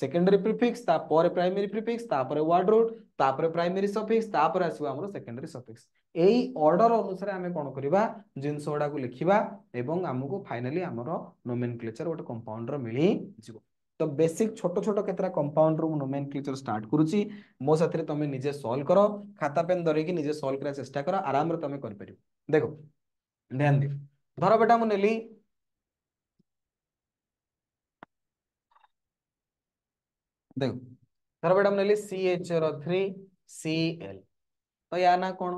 সেকেন্ডারি প্রিফিক্স তারপরে প্রাইমারি প্রিফিক্স তারপরে ওয়ার্ড রুট তারপরে প্রাইমারি সফিক্স তারপরে আসবে আমার সেকেন্ডারি সফিক্স এই অর্ডর অনুসারে আমি কোণ করা জিনিস গুড়া লিখবা এবং আমাকে ফাইনালি আমার নোমেনক্লেচর গোটে কম্পাউন্ডর মিলিযোগ तो बेसिक छोट छोट केतरा कंपाउंड रू नोमेन क्लिचर स्टार्ट करुच्ची मो साथ तुम निजे सल्व कर खाता पेन धरिकी निजे सल्व कराया चेस्ट कर आराम तुम कर देख ध्यान दि धर बेटा मुझे देख धर बेटा मुझे C H three C L तो या ना कौन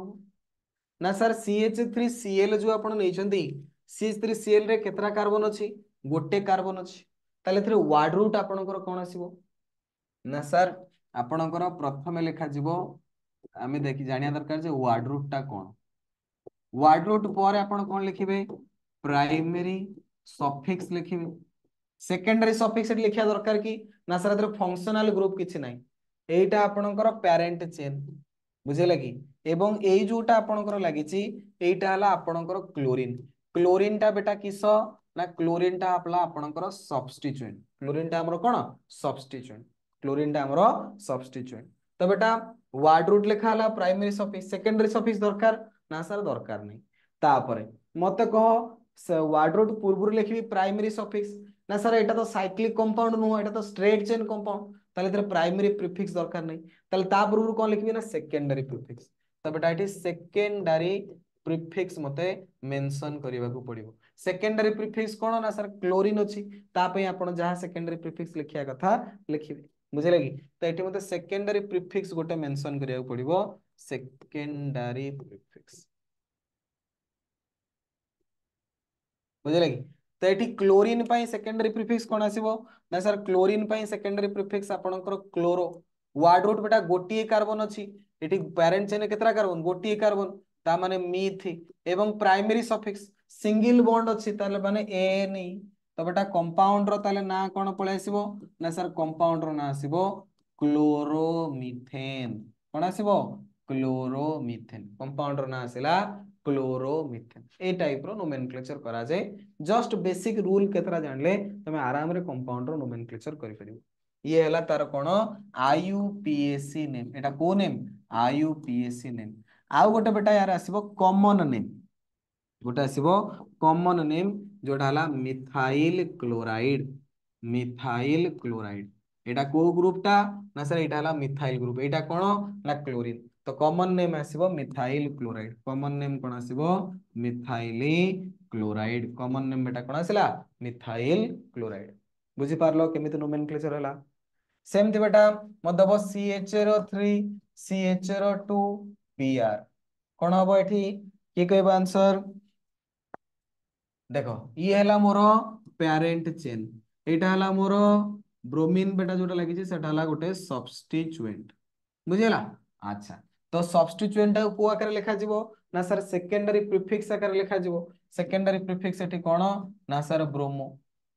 ना sir C H three C L जो आप नहीं C H three C L रे केतरा कार्बन अच्छी गोटे कार्बन अच्छी ତାହେଲେ ଏଥିରେ ୱାର୍ଡ ରୁଟ୍ ଆପଣଙ୍କର କ'ଣ ଆସିବ ନା ସାର୍ ଆପଣଙ୍କର ପ୍ରଥମେ ଲେଖାଯିବ ଆମେ ଦେଖି ଜାଣିବା ଦରକାର ଯେ ୱାର୍ଡ ରୁଟ୍ଟା କ'ଣ ୱାର୍ଡ ରୁଟ୍ ପରେ ଆପଣ କ'ଣ ଲେଖିବେ ପ୍ରାଇମେରୀ ସଫିକ୍ସ ଲେଖିବେ ସେକେଣ୍ଡାରୀ ସଫିକ୍ସ ଏଠି ଲେଖିବା ଦରକାର କି ନା ସାର୍ ଏଥିରେ ଫଙ୍କସନାଲ ଗ୍ରୁପ୍ କିଛି ନାହିଁ ଏଇଟା ଆପଣଙ୍କର ପ୍ୟାରେଣ୍ଟ ଚେନ୍ ବୁଝିଲା କି ଏବଂ ଏଇ ଯୋଉଟା ଆପଣଙ୍କର ଲାଗିଛି ଏଇଟା ହେଲା ଆପଣଙ୍କର କ୍ଲୋରିନ୍ କ୍ଲୋରିନ୍ଟା ବେଟା କିସ ना क्लोरीन टा आपला आपणकर सबस्टिट्यूएंट क्लोरीन टा हमरो कोन सबस्टिट्यूएंट क्लोरीन टा हमरो सबस्टिट्यूएंट तो बेटा वार्ड रूट लेखाला प्राइमरी सफिस सेकेंडरी सफिस दरकार ना सर दरकार नै तापर मते कह वार्ड रूट पूर्व लिखी प्राइमरी सफिस ना सर एटा तो साइक्लिक कंपाउंड नो एटा तो स्ट्रेट चेन कंपाउंड तले तर प्राइमरी प्रीफिक्स दरकार नै तले ता पूर्व कोन लिखबी ना सेकेंडरी प्रीफिक्स तो बेटा एटी सेकेंडरी प्रीफिक्स मते मेंशन करबा को पड़िबो सेकेंडरी प्रिफिक्स कौन ना सर क्लोरीन अच्छी जहाँ सेकेंडरी प्रिफिक्स लिखा कथा लिखे बुझेगा कि तो ये मतलब सेकेंडरी प्रिफिक्स गोटे मेनसन करा पड़ो कि तो ये क्लोरीन सेकेंडरी प्रिफिक्स कौन आस सर क्लोरीन सेकेंडरी प्रिफिक्स आप्लोरो वार्ड रुट बेटा गोटे कार्बन अच्छी प्यारे चेन के कार्बन गोटे कार्बन ता मानने meth primary suffix single bond ଅଛି मान ମାନେ ଏଏନ୍ ତବେ ଏଟା କମ୍ପାଉଣ୍ଡର ତାହେଲେ ନାଁ କ'ଣ ପଳେଇ ଆସିବ ନା ସାର୍ କମ୍ପାଉଣ୍ଡର ନାଁ ଆସିବ କ୍ଲୋରୋମିଥେନ୍ କ'ଣ क्लोरोमिथेन ए टाइप रो नोमेनक्लेचर करा जस्ट बेसिक रूल केतरा जानले तमे आराम रे कंपाउंड रो नोमेनक्लेचर करि ये हला तार कोन आईयूपीएसी नेम एटा को नेम आईयूपीएसी नेम आउ गोटे बेटा यार आसीबो कॉमन नेम गोटे आसो कमन नेम जोटा मिथाइल क्लोराइड मिथाइल क्लोराइड एटा को ग्रुप टा ना सर एटा हला मिथाइल ग्रुप एटा कोन ना क्लोरीन तो कॉमन नेम आसीबो मिथाइल क्लोराइड कॉमन नेम कोन आसीबो मिथाइल क्लोराइड कॉमन नेम बेटा कोन आसीला मिथाइल क्लोराइड बुझी पारलो केमित नोमेनक्लेचर हला सेम सेमती बेटा मत CHRO3 CHRO2 Br कोन थ्री सी के आर आंसर देख ये है मोर ପ୍ୟାରେଣ୍ଟ ଚେନ୍ ଏଇଟା ହେଲା ମୋର ବ୍ରୋମିନ୍ ବେଟା ଯୋଉଟା ଲାଗିଛି ସେଟା ହେଲା ଗୋଟେ ସବଷ୍ଟିଚୁଏଣ୍ଟ ବୁଝିହେଲା ଆଚ୍ଛା ତ ସବଷ୍ଟିଚୁଏଣ୍ଟ ଟାକୁ କୋଉ ଆକାରରେ ଲେଖାଯିବ ନା ସାର୍ ସେକେଣ୍ଡାରୀ ପ୍ରିଫିକ୍ସ ଆକାରରେ ଲେଖାଯିବ ସେକେଣ୍ଡାରୀ ପ୍ରିଫିକ୍ସ ଏଠି କ'ଣ ନା ସାର୍ ବ୍ରୋମୋ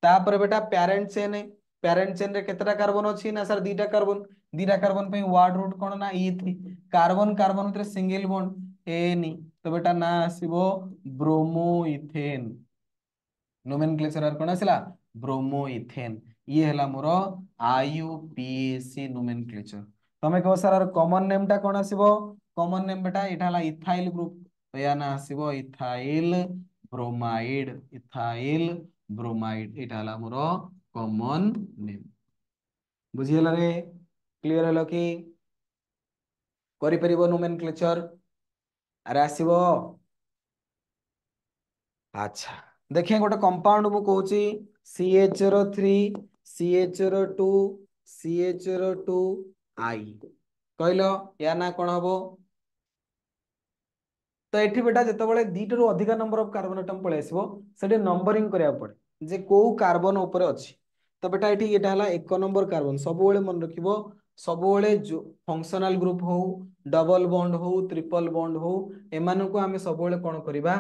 ତାପରେ ବେଟା ପ୍ୟାରେଣ୍ଟ ଚେନ୍ ପ୍ୟାରେଣ୍ଟ ଚେନ୍ ରେ କେତେଟା କାର୍ବନ ଅଛି ନା ସାର୍ ଦିଟା କାର୍ବନ ଦିଟା କାର୍ବନ ପାଇଁ ୱାର୍ଡ ରୁଟ୍ କ'ଣ ନା ଇ ଥ୍ରୀ କାର୍ବନ କାର୍ବନ ଭିତରେ ସିଙ୍ଗିଲ ବଣ୍ଡ ଏନି ତ ବେଟା ନା ଆସିବ ବ୍ରୋମୋ ଇଥେନ୍ ନୋମେନ୍ କ୍ଲେଚରାର କ'ଣ ଆସିଲା ବ୍ରୋମୋ ଇଥେନ୍ ଇଏ ହେଲା ମୋର ଆୟୁ ପି ସି ନୋମେନ୍ କ୍ଲେଚର ତମେ କହିବ ସାର୍ କମନ ନେମ୍ଟା କ'ଣ ଆସିବ କମନ ନେମ୍ ବେଟା ଏଇଟା ହେଲା ଇଥାଇଲ ଗ୍ରୁପ ଏହା ନା ଆସିବ ଇଥାଇଲ ବ୍ରୋମାଇଡ ଇଥାଇଲ ବ୍ରୋମାଇଡ ଏଇଟା ହେଲା ମୋର କମନ ନେମ୍ ବୁଝିଗଲା ରେ କ୍ଲିଅର ହେଲ କି କରିପାରିବ ନୋମେନ୍ କ୍ଲେଚର ଆରେ ଆସିବ ଆଚ୍ଛା ଦେଖିବା ଗୋଟେ କମ୍ପାଉଣ୍ଡ ମୁଁ କହୁଛି ସିଏଚ୍ ର ଥ୍ରୀ ସିଏଚ୍ ର ଟୁ ସିଏଚ୍ ର ଟୁ ଆଇ କହିଲ ୟା ନା କ'ଣ ହବ ତ ଏଠି ବେଟା ଯେତେବେଳେ ଦୁଇଟାରୁ ଅଧିକା ନମ୍ବର ଅଫ୍ କାର୍ବନ ଆଇଟମ୍ ପଳେଇ ଆସିବ ସେଠି ନମ୍ବରିଂ କରିବାକୁ ପଡ଼େ ଯେ କୋଉ କାର୍ବନ ଉପରେ ଅଛି ତ ବେଟା ଏଠି ଏଇଟା ହେଲା ଏକ ନମ୍ବର କାର୍ବନ ସବୁବେଳେ ମନେ ରଖିବ ସବୁବେଳେ ଫଙ୍କସନାଲ ଗ୍ରୁପ ହଉ ଡବଲ ବଣ୍ଡ ହଉ ଟ୍ରିପଲ ବଣ୍ଡ ହଉ ଏମାନଙ୍କୁ ଆମେ ସବୁବେଳେ କ'ଣ କରିବା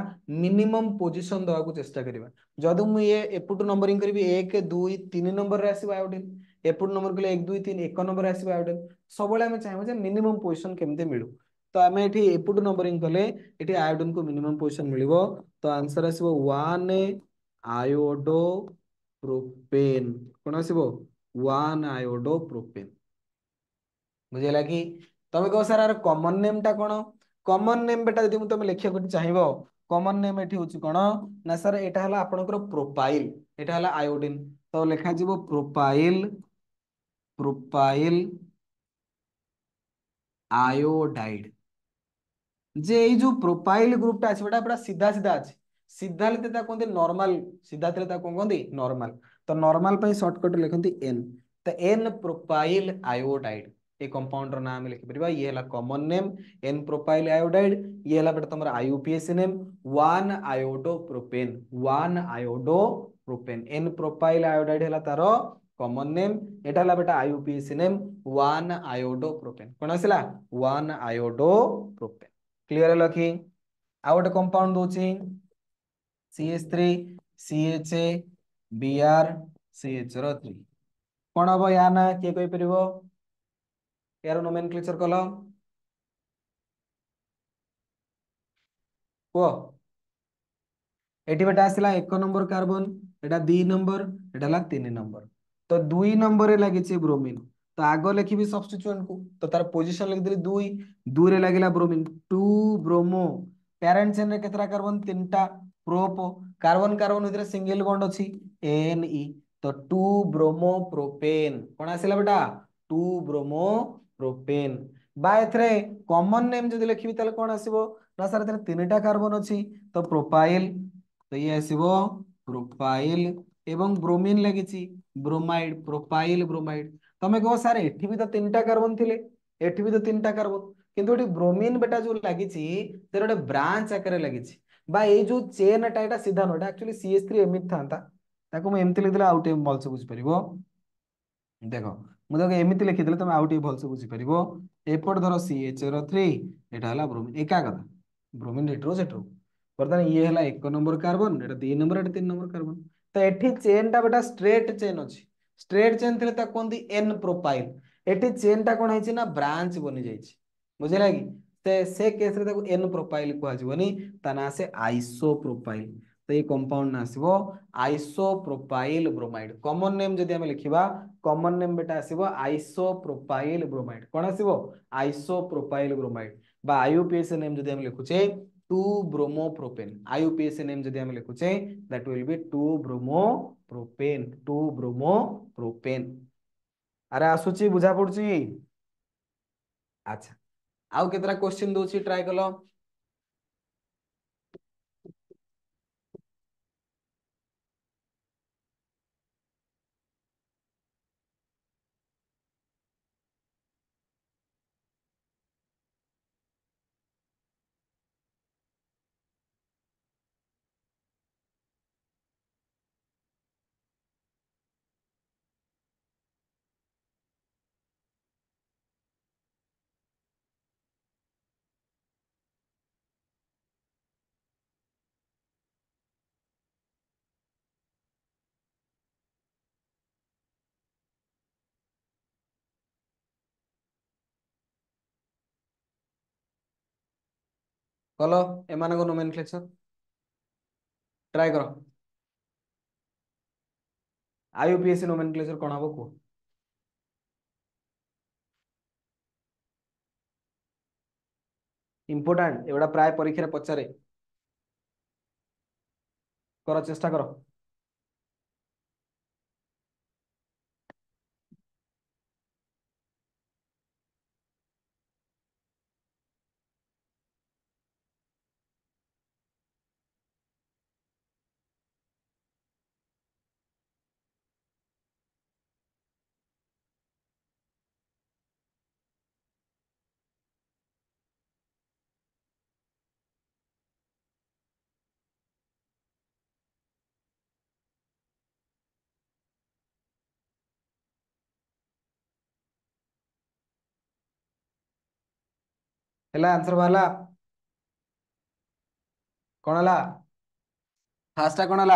ମିନିମମ୍ ପୋଜିସନ ଦେବାକୁ ଚେଷ୍ଟା କରିବା ଯଦି ମୁଁ ଇଏ ଏପଟୁ ନମ୍ବରିଂ କରିବି ଏକ ଦୁଇ ତିନି ନମ୍ବରରେ ଆସିବ ଆୟୋଡିନ୍ ଏପଟୁ ନମ୍ବର କଲେ ଏକ ଦୁଇ ତିନି ଏକ ନମ୍ବରରେ ଆସିବ ଆୟୋଡିନ୍ ସବୁବେଳେ ଆମେ ଚାହିଁବୁ ଯେ ମିନିମମ୍ ପୋଜିସନ କେମିତି ମିଳୁ ତ ଆମେ ଏଠି ଏପଟୁ ନମ୍ବରିଂ କଲେ ଏଠି ଆୟୋଡିନକୁ ମିନିମମ୍ ପୋଜିସନ ମିଳିବ ତ ଆନ୍ସର ଆସିବ ୱାନ୍ ଆୟୋଡୋ ପ୍ରୋପେନ୍ କ'ଣ ଆସିବ ୱାନ୍ ଆୟୋଡୋ ପ୍ରୋପେନ୍ ବୁଝିହେଲା କି ତମେ କହିବ ସାର୍ ଆର କମନ୍ ନେମ୍ଟା କ'ଣ କମନ୍ ନେମ୍ ବେଟା ଯଦି ମୁଁ ତମେ ଲେଖିବାକୁ ଚାହିଁବ କମନ୍ ନେମ୍ ଏଠି ହେଉଛି କ'ଣ ନା ସାର୍ ଏଇଟା ହେଲା ଆପଣଙ୍କର ପ୍ରୋଫାଇଲ୍ ଏଇଟା ହେଲା ଆୟୋଡିନ୍ ତ ଲେଖାଯିବ ପ୍ରୋଫାଇଲ୍ ପ୍ରୋଫାଇଲ୍ ଆୟୋଡାଇଡ୍ ଯେ ଏଇ ଯୋଉ ପ୍ରୋଫାଇଲ୍ ଗ୍ରୁପଟା ଅଛି ଏଇଟା ପୁରା ସିଧା ସିଧା ଅଛି ସିଧା ଥିଲେ ତାକୁ କୁହନ୍ତି ନର୍ମାଲ ସିଧା ଥିଲେ ତାକୁ କ'ଣ କୁହନ୍ତି ନର୍ମାଲ ତ ନର୍ମାଲ ପାଇଁ ସର୍ଟକଟ୍ ଲେଖନ୍ତି ଏନ୍ ତ ଏନ୍ ପ୍ରୋଫାଇଲ୍ ଆୟୋଡାଇଡ୍ ए कंपाउंड राम लिखि परबा ये हला नेम एन प्रोपाइल आयोडाइड ये हला बेटा name 1 iodopropane 1 iodopropane N propyl iodide हला तारो कॉमन नेम एटा बेटा आईयूपीएसी नेम 1 आयोडो प्रोपेन कोन आसला 1 आयोडो प्रोपेन क्लियर हला कि आ गोटे कंपाउंड दोची CH3 CHA BR CH3 कोन हबो या ना के कहि ଏହାର ନୋମେନକ୍ଲେଚର କଲ କୁହ ଏଠି ବେଟା ଆସିଲା ଏକ ନମ୍ବର କାର୍ବନ ଏଟା ଦୁଇ ନମ୍ବର ଏଟା ହେଲା ତିନି ନମ୍ବର ତ ଦୁଇ ନମ୍ବରରେ ଲାଗିଛି ବ୍ରୋମିନ ତ ଆଗ ଲେଖିବି ସବଷ୍ଟିଚୁଏଣ୍ଟକୁ ତ ତାର ପୋଜିସନ ଲେଖିଦେଲି ଦୁଇ ଦୁଇରେ ଲାଗିଲା ବ୍ରୋମିନ ଟୁ ବ୍ରୋମो ପ୍ୟାରେଣ୍ଟ ଚେନରେ କେତେଟା କାର୍ବନ ତିନିଟା ପ୍ରୋପୋ କାର୍ବନ କାର୍ବନ ଭିତରେ ସିଙ୍ଗଲ ବଣ୍ଡ ଅଛି ଏନ୍ ଇ ତ ଟୁ ବ୍ରୋମୋ ପ୍ରୋପେନ୍ କ'ଣ ଆସିଲା ବେଟା two bromopropane common name जदि लिखिबी तले कोन आसीबो ना सर एथरे तीनटा कार्बन अछि तो प्रोपाइल तो ये आसीबो प्रोपाइल एवं ब्रोमीन लगी ब्रोमाइड प्रोपाइल ब्रोमाइड तुम्हें कहो सार भी तो तीन टा कार्बन थिले एठी भी तो तीन टा कार्बन किंतु ब्रोमीन बेटा जो लगी गोटे ब्रांच आकर लगी जो चेन टा सीधा नोटा एक्चुअली सीएस3 एमिथ थांता ताको मैं एमती लिख दिला आउट भलसे बुझ परबो ମୁଁ ତାକୁ ଏମିତି ଲେଖିଦେଲେ ତମେ ଆଉ ଟିକେ ଭଲସେ ବୁଝିପାରିବ ଏପଟେ ଧର ସି ଏଚ୍ ର ଥ୍ରୀ ଏଇଟା ହେଲା ବ୍ରୋମିନ୍ ଏକା କଥା ବ୍ରୋମିନ୍ ଏଠରୁ ସେଠୁ ବର୍ତ୍ତମାନ ଇଏ ହେଲା ଏକ ନମ୍ବର କାର୍ବନ ଏଇଟା ଦୁଇ ନମ୍ବର ଏଇଟା ତିନି ନମ୍ବର କାର୍ବନ ତ ଏଠି ଚେନ୍ଟା ବେଟା ଷ୍ଟ୍ରେଟ୍ ଚେନ୍ ଅଛି ଷ୍ଟ୍ରେଟ୍ ଚେନ୍ ଥିଲେ ତାକୁ କୁହନ୍ତି ଏନ୍ ପ୍ରୋପାଇଲ ଏଠି ଚେନ୍ଟା କ'ଣ ହେଇଛି ନା ବ୍ରାଞ୍ଚ ବନିଯାଇଛି ବୁଝିଲା କି ସେ କେସ୍ରେ ତାକୁ ଏନ୍ ପ୍ରୋପାଇଲ କୁହାଯିବନି ତା ନାଁ ସେ ଆଇସୋ ପ୍ରୋପାଇଲ ସେଇ କମ୍ପାଉଣ୍ଡ ନା ଆସିବ ଆଇସୋପ୍ରୋପାଇଲ ବ୍ରୋମାଇଡ କମନ ନେମ୍ ଯଦି ଆମେ ଲେଖିବା କମନ ନେମ୍ ବେଟା ଆସିବ ଆଇସୋପ୍ରୋପାଇଲ ବ୍ରୋମାଇଡ କ'ଣ ଆସିବ ଆଇସୋପ୍ରୋପାଇଲ ବ୍ରୋମାଇଡ বা আইউপিএস নেম যদি আমি লিখুছে টু ব্রোমোপ্রোপেন আইউপিএস নেম যদি আমি লিখুছে that will be two bromopropane two bromopropane আরে আসুচি বুঝা পড়ুছি আচ্ছা আউ কেতরা কোশ্চিন দউছি ট্রাই কলো କଲ ଏମାନଙ୍କ ନୋମେନ୍ ନୋମେନକ୍ଲେଚର ଟ୍ରାଏ କର P S C nomen nomenclature କ'ଣ ହବ କୁହ ଇମ୍ପୋର୍ଟାଣ୍ଟ ଏଗୁଡ଼ା ପ୍ରାୟ ପରୀକ୍ଷାରେ ପଚାରେ କର ଚେଷ୍ଟା କର ହେଲା आंसर ବାହାରିଲା कौन ହେଲା फास्टा कौन ହେଲା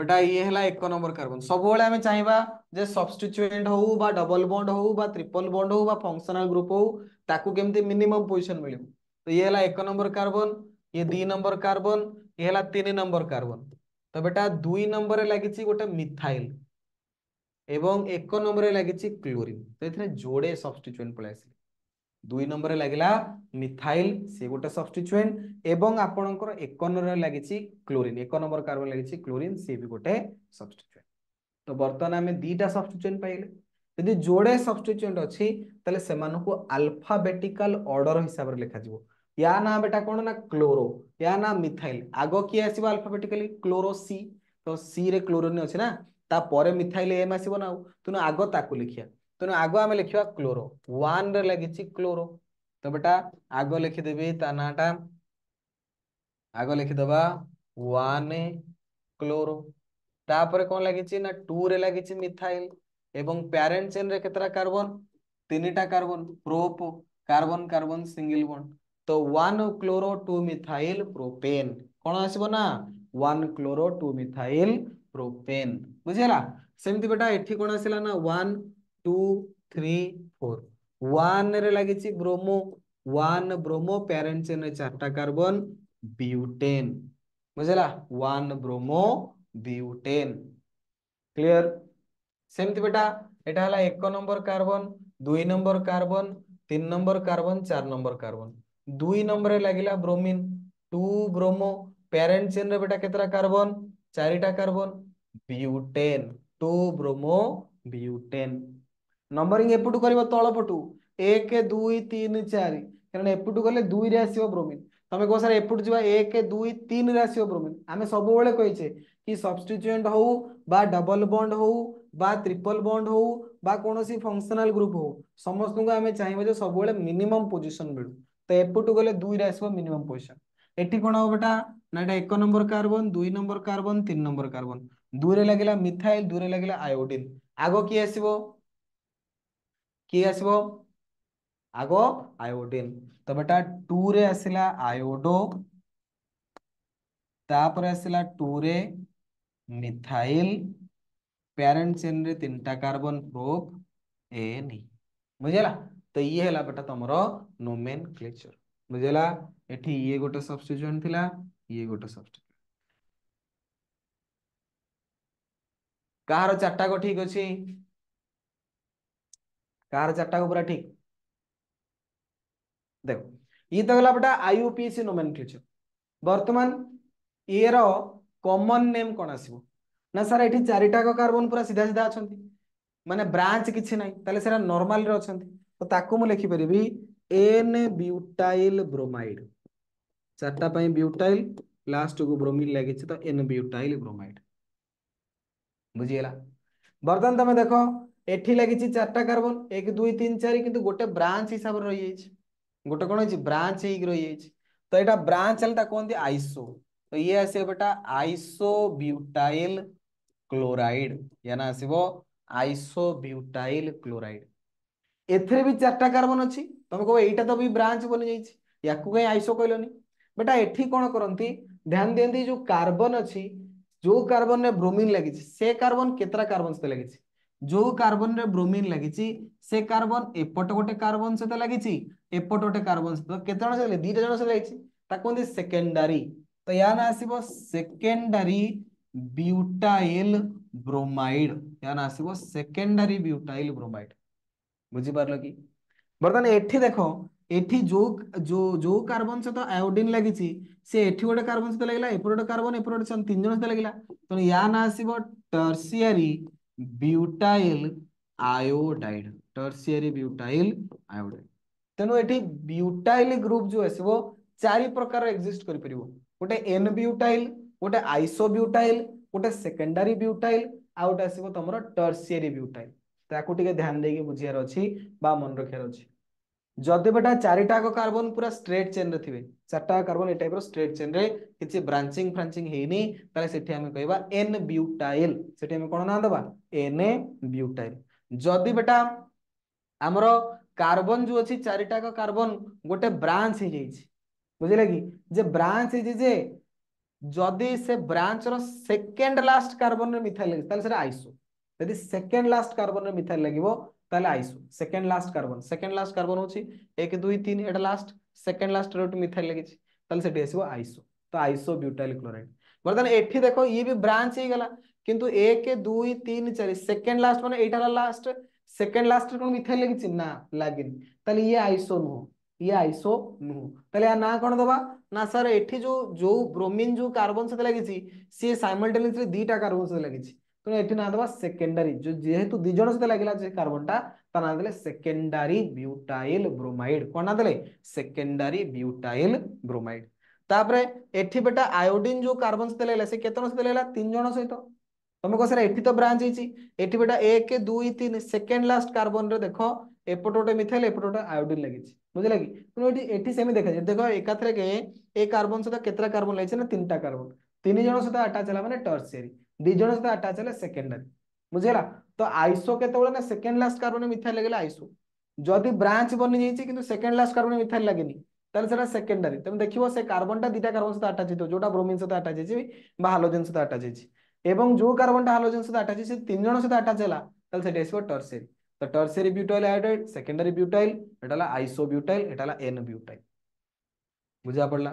बेटा ये है एक नंबर कार्बन सब आम चाहिए जे सब्सटिट्यूएंट हो डबल बॉन्ड हो ट्रिपल बॉन्ड हो फंक्शनल ग्रुप हो ताकू केमती मिनिमम पोजीशन मिले तो ये है एक नंबर कार्बन ये दी नंबर कार्बन ये है तीन नंबर कार्बन तो बेटा दुई नंबर लगी गोटे मिथाइल एवं एक नंबर लगी क्लोरीन तो ये जोड़े सब्सटिट्यूएंट पलैस দুই নম্বরে লাগিলা মিথাইল সি গোটে সবস্টিচুয়েন্ট এবং আপনার এক নম্বরে লাগিছি ক্লোরিন এক নম্বর কার্বন লাগিছি ক্লোরিন সি বি গোটে সবস্টিচুয়েন্ট তো বর্তমানে আমি দুইটা সবস্টিচুয়েন্ট পাইলে যদি যোড়ে সবস্টিচুয়েন্ট অছি তাহলে সেমানকু আলফাবেটিকাল অর্ডর হিসাবে লেখা যাব ইয়া না বেটা কোন না ক্লোরো ইয়া না মিথাইল আগ কি আসিব আলফাবেটিকালি ক্লোরো সি তো সি রে ক্লোরিন আছে না তারপরে মিথাইল এম আসিব না তেণু আগ তাকে লিখিয়া ତେଣୁ ଆଗ ଆମେ ଲେଖିବା କ୍ଲୋରୋ ୱାନ୍ରେ ଲାଗିଛି କ୍ଲୋରୋ ତ ବେଟା ଆଗ ଲେଖିଦେବି ତା ନାଁଟା ଆଗ ଲେଖିଦେବା ୱାନ୍ କ୍ଲୋରୋ ତାପରେ କ'ଣ ଲାଗିଛି ନା ଟୁରେ ଲାଗିଛି ମିଥାଇଲ୍ ଏବଂ ପ୍ୟାରେଣ୍ଟ ଚେନ୍ରେ କେତେଟା କାର୍ବନ ତିନିଟା carbon prop carbon carbon single bond ତ one chloro two methyl propane କ'ଣ ଆସିବ ନା one chloro two methyl propane ବୁଝିହେଲା ସେମିତି ବେଟା ଏଠି କ'ଣ ଆସିଲା ନା ୱାନ୍ টু থ্রি ফোর ওয়ানরে লাগিছি ব্রোমো ওয়ান ব্রোমো প্যারেন্ট চেনে চারটা কার্বন বিউটেন বুঝলা ওয়ান ব্রোমো বিউটেন ক্লিয়ার সেমতি বেটা এটা হল এক নম্বর কার্বন দুই নম্বর কার্বন তিন নম্বর কার্বন চার নম্বর কার্বন দুই নম্বরে লাগিলা ব্রোমিন টু ব্রোমো প্যারেন্ট চেনরে বেটা কেতটা কার্বন চারিটা carbon butane two bromo butane numbering ଏପଟୁ କରିବ ତଳ ପଟୁ ଏକ ଦୁଇ ତିନି ଚାରି କାରଣ ଏପଟୁ ଗଲେ ଦୁଇରେ ଆସିବ ବ୍ରୋମିନ୍ ତମେ କୁହ ସାର୍ ଏପଟୁ ଯିବା ଏକ ଦୁଇ ତିନିରେ ଆସିବ ବ୍ରୋମିନ୍ ଆମେ ସବୁବେଳେ କହିଛେ କି ସବଷ୍ଟିଚୁଏଣ୍ଟ ହଉ ବା ଡବଲ ବଣ୍ଡ ହଉ বা ত্রিপল বন্ড হো বা কোণী ফংশনাল গ্রুপ হো সমস্ত আমি চাইবা যে সবুলে মিনিমম পজিশন মিলু তো এপটু গেলে দুইরে আসব মিনিমম পজিশন এটি কোণ হব বেটা না এটা এক নম্বর কার্বন দুই নম্বর কার্বন তিন নম্বর কার্বন দুইরে লাগিলা মিথাইল দুইরে লাগিলা আয়োডিন আগ কি আসব किए आसब आगो तो बेटा टू रे आसला आयोडो तापर आसला टू रे मिथाइल पेरेंट चेन रे तीन टा कार्बन प्रोप ए नी बुझेला तो ये हैला बेटा तुम नोमेन क्लेचर बुझेला ये गोटे सब्सटीट्यूशन थिला ये गोटे सब्सटीट्यूशन कहार चारटा को ठीक अछि कार चार्टा को पूरा ठीक देखो ये तो गला बेटा आईयूपीएससी नोमेनक्लेचर वर्तमान ये रो कॉमन नेम कौन आसीबो ना सर एठी चारिटा को कार्बन पूरा सीधा सीधा अछंती माने ब्रांच किछि नाही ताले सेरा नॉर्मल रे अछंती तो ताको मु लिखि परिबी एन ब्यूटाइल ब्रोमाइड चारटा पई ब्यूटाइल लास्ट को ब्रोमिन लगे तो एन ब्यूटाइल ब्रोमाइड बुझीगला बर्तमान तुम देखो এটি লাগিছি চারটা কার্বন এক দুই তিন চারি কিন্তু গোটে ব্রাঞ্চ হিসাবে রয়েছে গোটে কোণ হয়েছে ব্রাঞ্চ হয়েকি রয়েছে তো এটা ব্রাঞ্চ হলে তা কুহতি আইসো তো ইয়ে আসবে বেটা বিউটাইল ক্লোরাইড ইয়া না আসব বিউটাইল ক্লোরাইড এথিরে বি চারটা কার্বন অছি তুমি কব এইটা তো বি ব্রাঞ্চ বলে যাইছি ইয়াকু কাই আইসো কইলনি বেটা এঠি কোন করন্তি ধ্যান দিয়ন্তি যে কার্বন অছি যে কার্বন রে ব্রোমিন লাগিছে সে কার্বন কেতরা কার্বন সে লাগিছে जो कार्बन रे ब्रोमीन लगी से कार्बन एपट गोटे कार्बन सहित लगी एपट गोटे कार्बन सहित केते जण सहित दीटा सहित लगी कहते सेकेंडरी तो या ना आसीबो ब्यूटाइल ब्रोमाइड या ना आसीबो ब्यूटाइल ब्रोमाइड बुझी पारलो की बर्तन एठी एठी जो जो जो कार्बन सहित आयोडीन लगी गोटे कार्बन सहित लगिला एपट गोटे कार्बन एपट गोटे तीन जण सहित लगिला तो या ना butyl iodide tertiary butyl iodide तेणु ये ब्यूटाइल ग्रुप जो आसो चार प्रकार एक्जिस्ट कर गोटे एन ब्यूटाइल गोटे आईसो ब्यूटाइल गोटे सेकेंडरी ब्यूटाइल आ गए आसो तुम टर्सियरी ब्यूटाइल ताकू ध्यान देके बुझार अच्छी मन रखार अच्छी जदि बेटा चारिटा कार्बन पूरा स्ट्रेट चेन रे थे चार्टा कार्बन ये टाइप स्ट्रेट चेन रे किसी ब्रांचिंग फ्रांचिंग होनी कह एन ब्यूटाइल से कौन ना दबा एन ए ब्यूटाइल जदि बेटा आमर कार्बन जो अच्छी चारिटा कार्बन गोटे ब्रांच हो जाए बुझे कि ब्रांच हो जदि से ब्रांच रेकेंड लास्ट कार्बन मिथाइल लगे आईसो जदि सेकेंड लास्ट कार्बन मिथाइल लगे ताले iso second last carbon second last carbon होछि 1 2 3 एटा लास्ट सेकंड लास्ट रोट मिथाइल लगे छि ताले सेठी आइसो आइसो तो आइसो ब्यूटाइल क्लोराइड वरदन एठी देखो ई भी ब्रांच हे गला किंतु 1 2 3 4 सेकंड लास्ट माने एटा लास्ट सेकंड लास्ट कोन मिथाइल लगे छि ना लागिन ताले ये आइसो नो ये आइसो नो ताले ना कोन दबा ना सर एठी जो जो ब्रोमीन जो कार्बन से लगे छि से साइमल्टेनियसली दीटा कार्बन से लगे छि ତେଣୁ ଏଠି ନା ଦେବା ସେକେଣ୍ଡାରୀ ଯେହେତୁ ଦି ଜଣ ସହିତ ଲାଗିଲା ସେ କାର୍ବନଟା ତା ନାଁ ଦେଲେ ସେକେଣ୍ଡାରୀ ବ୍ୟୁଟାଇଲ ବ୍ରୋମାଇଡ କ'ଣ ନା ଦେଲେ ସେକେଣ୍ଡାରୀ ବ୍ୟୁଟାଇଲ ବ୍ରୋମାଇଡ ତାପରେ ଏଠି ବେଟା ଆୟୋଡିନ ଯୋଉ କାର୍ବନ ସହିତ ଲାଗିଲା ସେ କେତେ ଜଣ ସହିତ ଲାଗିଲା ତିନି ଜଣ ସହିତ ତମେ କହ ସାରା ଏଠି ତ ବ୍ରାଞ୍ଚ ହେଇଛି ଏଠି ବେଟା ଏକ ଦୁଇ ତିନି ସେକେଣ୍ଡ ଲାଷ୍ଟ କାର୍ବନରେ ଦେଖ ଏପଟ ଗୋଟେ ମିଥାଇଲ ଏପଟ ଗୋଟେ ଆୟୋଡିନ ଲାଗିଛି ବୁଝିଲା କି ତେଣୁ ଏଠି ଏଠି ସେମିତି ଦେଖାଯାଏ ଦେଖ ଏକାଥରେ ଏ କାର୍ବନ ସହିତ କେତେଟା କାର୍ବନ ଲାଗିଛି ନା ତିନିଟା କାର୍ବନ ତିନି ଜଣ ସହିତ ଆଟାଚ୍ ହେଲା ମାନେ ଟର୍ସିଆରୀ ଦି ଜଣ ସହିତ ଆଟାଚ୍ ହେଲେ ସେକେଣ୍ଡାରୀ ବୁଝିଲା ତ ଆଇସୋ କେତେବେଳେ ନା ସେକେଣ୍ଡ ଲାଷ୍ଟ କାର୍ବନ ମିଥାଇଲ୍ ଲାଗିଲା ଆଇସୋ ଯଦି ବ୍ରାଞ୍ଚ ବନିଯାଇଛି କିନ୍ତୁ ସେକେଣ୍ଡ ଲାଷ୍ଟ କାର୍ବନ ମିଥାଇଲ୍ ଲାଗିନି ତାହେଲେ ସେଟା ସେକେଣ୍ଡାରୀ ତମେ ଦେଖିବ ସେ କାର୍ବନଟା ଦିଟା କାର୍ବନ ସହିତ ଆଟାଚ୍ ହେଇଥିବ ଯୋଉଟା ବ୍ରୋମିନ୍ ସହିତ ଆଟାଚ୍ ହେଇଛି ବା ହାଲୋଜେନ୍ ସହିତ ଆଟାଚ୍ ହେଇଛି ଏବଂ ଯୋଉ କାର୍ବନଟା ହାଲୋଜେନ୍ ସହିତ ଆଟାଚ୍ ହେଇଛି ତିନି ଜଣ ସହିତ ଆଟାଚ୍ ହେଲା ତାହେଲେ ସେଠି ଆସିବ ଟର୍ସେରୀ ତ tertiary butyl iodide secondary butyl ଏଟା ହେଲା ଆଇସୋ ବ୍ୟୁଟାଇଲ୍ ଏଟା ହେଲା ଏନ୍ ବ୍ୟୁଟାଇଲ୍ ବୁଝା ପଡିଲା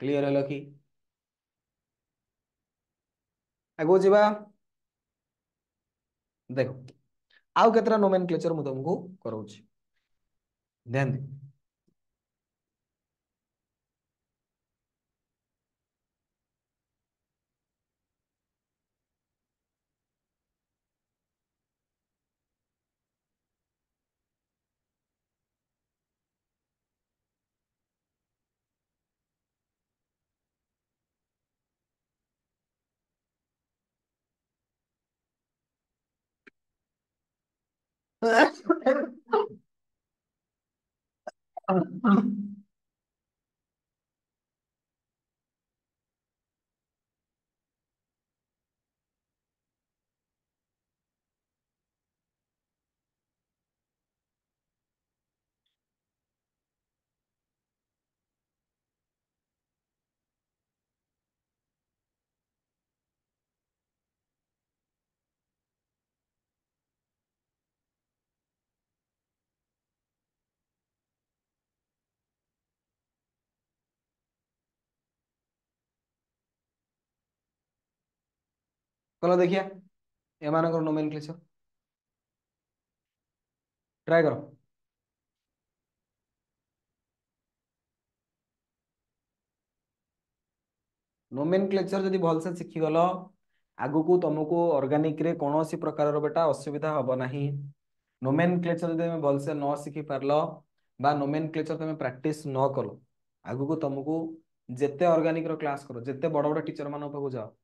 କ୍ଲିୟର ହେଲା କି ଆଗକୁ ଯିବା ଦେଖ ଆଉ କେତେଟା ନୋମେନ୍ କ୍ଲେଚର ମୁଁ ତମକୁ କରଉଛି ଧ୍ୟାନ ଦିଅ um. (laughs) चलो देखिया एम नोमेन क्लेश ट्राए कर नोमेन क्लेचर जब भलसे आग को तुमको अर्गानिक्रे कौन प्रकार बेटा असुविधा हम ना नोमेन क्लेचर जब भलसे न शिखी पार नोमेन क्लेचर तुम प्राक्ट नक आगको तुमको जिते अर्गानिक्र क्लास करो जिते बड़ बड़ टीचर मान पाक जाओ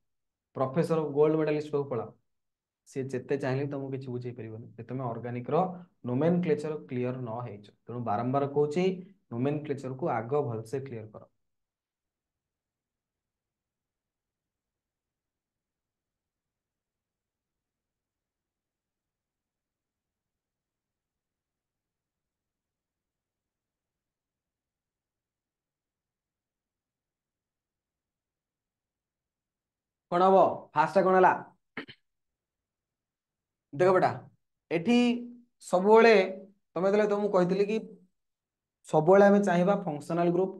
ପ୍ରଫେସର ଗୋଲ୍ଡ ମେଡାଲିଷ୍ଟ ପାଖକୁ ପଳାଅ ସିଏ ଯେତେ ଚାହିଁଲେ ତମକୁ କିଛି ବୁଝେଇ ପାରିବନି ଯେ ତମେ ଅର୍ଗାନିକର ନୋମେନ୍ କ୍ଲେଚର କ୍ଲିଅର ନ ହେଇଛ ତେଣୁ ବାରମ୍ବାର କହୁଛି ନୋମେନ୍ କ୍ଲେଚରକୁ ଆଗ ଭଲସେ କ୍ଲିଅର କର কোণ হব ফার্স্টটা কোণ হলা দেখ বেটা এটি সবুলে তুমি যেতে তোমাকে কহিলি কি সবুলে আমি চাইবা ফংশনাল গ্রুপ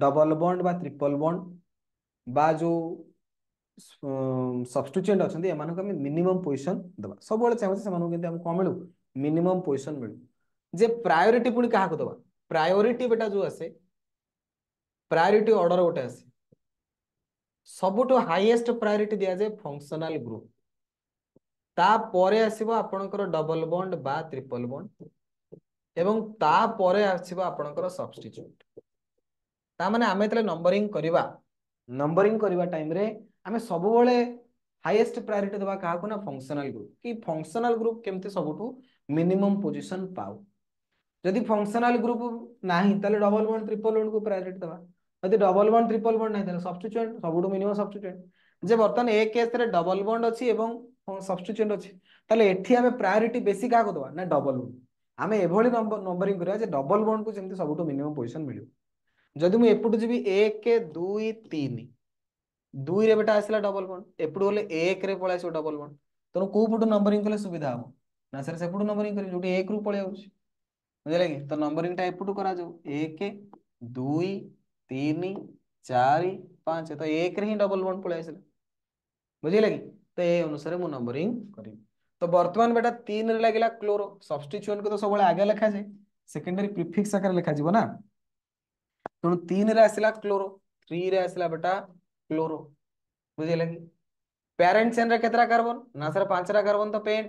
ডবল বন্ড বা ট্রিপল বন্ড বা যে সবস্টিচ্যুয়েন্ট অনেক এমন আমি মিনিমম পজিশন দেবা সবুলে চাইবা সে আমি কম মিলু মিনিমম পজিশন মিলু যে প্রায়োরিটি পুঁ কাহক দেবা প্রায়োরিটি বেটা যে আসে প্রায়োরিটি অর্ডর গোটে আসে ସବୁଠୁ ହାଇଏଷ୍ଟ ପ୍ରାୟୋରିଟି ଦିଆଯାଏ ଫଙ୍କସନାଲ ଗ୍ରୁପ ତାପରେ ଆସିବ ଆପଣଙ୍କର ଡବଲ ବଣ୍ଡ ବା ତ୍ରିପଲ ବଣ୍ଡ ଏବଂ ତାପରେ ଆସିବ ଆପଣଙ୍କର ସବଷ୍ଟିଚ୍ୟୁଟ ତା ମାନେ ଆମେ ଯେତେବେଳେ ନମ୍ବରିଂ କରିବା ନମ୍ବରିଂ କରିବା ଟାଇମ୍ରେ ଆମେ ସବୁବେଳେ ହାଇଏଷ୍ଟ ପ୍ରାୟୋରିଟି ଦେବା କାହାକୁ ନା ଫଙ୍କସନାଲ ଗ୍ରୁପ କି ଫଙ୍କସନାଲ ଗ୍ରୁପ କେମିତି ସବୁଠୁ ମିନିମମ୍ ପୋଜିସନ୍ ପାଉ ଯଦି ଫଙ୍କସନାଲ ଗ୍ରୁପ ନାହିଁ ତାହେଲେ ଡବଲ ବଣ୍ଡ ତ୍ରିପଲ ଦେବା ଯଦି ଡବଲ ବଣ୍ଡ ଟ୍ରିପଲ ବଣ୍ଡ ନାହିଁ ତାହେଲେ ସବଷ୍ଟିଚ୍ୟୁଏଣ୍ଟ ସବୁଠୁ ମିନିମମ୍ ସବଷ୍ଟିଚ୍ୟୁଏଣ୍ଟ ଯେ ବର୍ତ୍ତମାନ ଏ କେସ୍ରେ ଡବଲ ବଣ୍ଡ ଅଛି ଏବଂ ସବଷ୍ଟିଚ୍ୟୁଏଣ୍ଟ ଅଛି ତାହେଲେ ଏଠି ଆମେ ପ୍ରାୟୋରିଟି ବେଶୀ କାହାକୁ ଦେବା ନା ଡବଲ ବଣ୍ଡ ଆମେ ଏଭଳି ନମ୍ବରିଂ କରିବା ଯେ ଡବଲ ବଣ୍ଡକୁ ଯେମିତି ସବୁଠୁ ମିନିମମ୍ ପୋଜିସନ୍ ମିଳିବ ଯଦି ମୁଁ ଏପଟୁ ଯିବି ଏକ ଦୁଇ ତିନି ଦୁଇରେ ବେଟା ଆସିଲା ଡବଲ ବଣ୍ଡ ଏପଟୁ ଗଲେ ଏକରେ ପଳେଇ ଆସିବ ଡବଲ ବଣ୍ଡ ତେଣୁ କେଉଁ ନମ୍ବରିଂ କଲେ ସୁବିଧା ହେବ ନା ସାର୍ ସେପଟୁ ନମ୍ବରିଂ କରିବି ଯୋଉଠି ଏକରୁ ପଳେଇ ଆସୁଛି ବୁଝିଲା କି ତ ନମ୍ବରିଂଟା ଏପଟୁ କରାଯାଉ ଏକ ଦୁଇ ତିନି ଚାରି ପାଞ୍ଚ ତ ଏକରେ ହିଁ ଡବଲ ୱାନ୍ ପଳେଇ ଆସିଲା ବୁଝିଲା କି ତ ଏ ଅନୁସାରେ ମୁଁ ନମ୍ବରିଂ କରିବି ତ ବର୍ତ୍ତମାନ ବେଟା ତିନିରେ ଲାଗିଲା କ୍ଲୋରୋ ସବଷ୍ଟିଚ୍ୟୁଏଣ୍ଟକୁ ତ ସବୁବେଳେ ଆଗେ ଲେଖାଯାଏ ସେକେଣ୍ଡାରୀ ପ୍ରିଫିକ୍ସ ଆକାରରେ ଲେଖାଯିବ ନା ତେଣୁ ତିନିରେ ଆସିଲା କ୍ଲୋରୋ থ্রিরে আসলা বেটা ক্লোরো বুঝলে কি প্যারেন্ট চেনরে কেতটা কার্বন না স্যার পাঁচটা কার্বন তো পেন্ট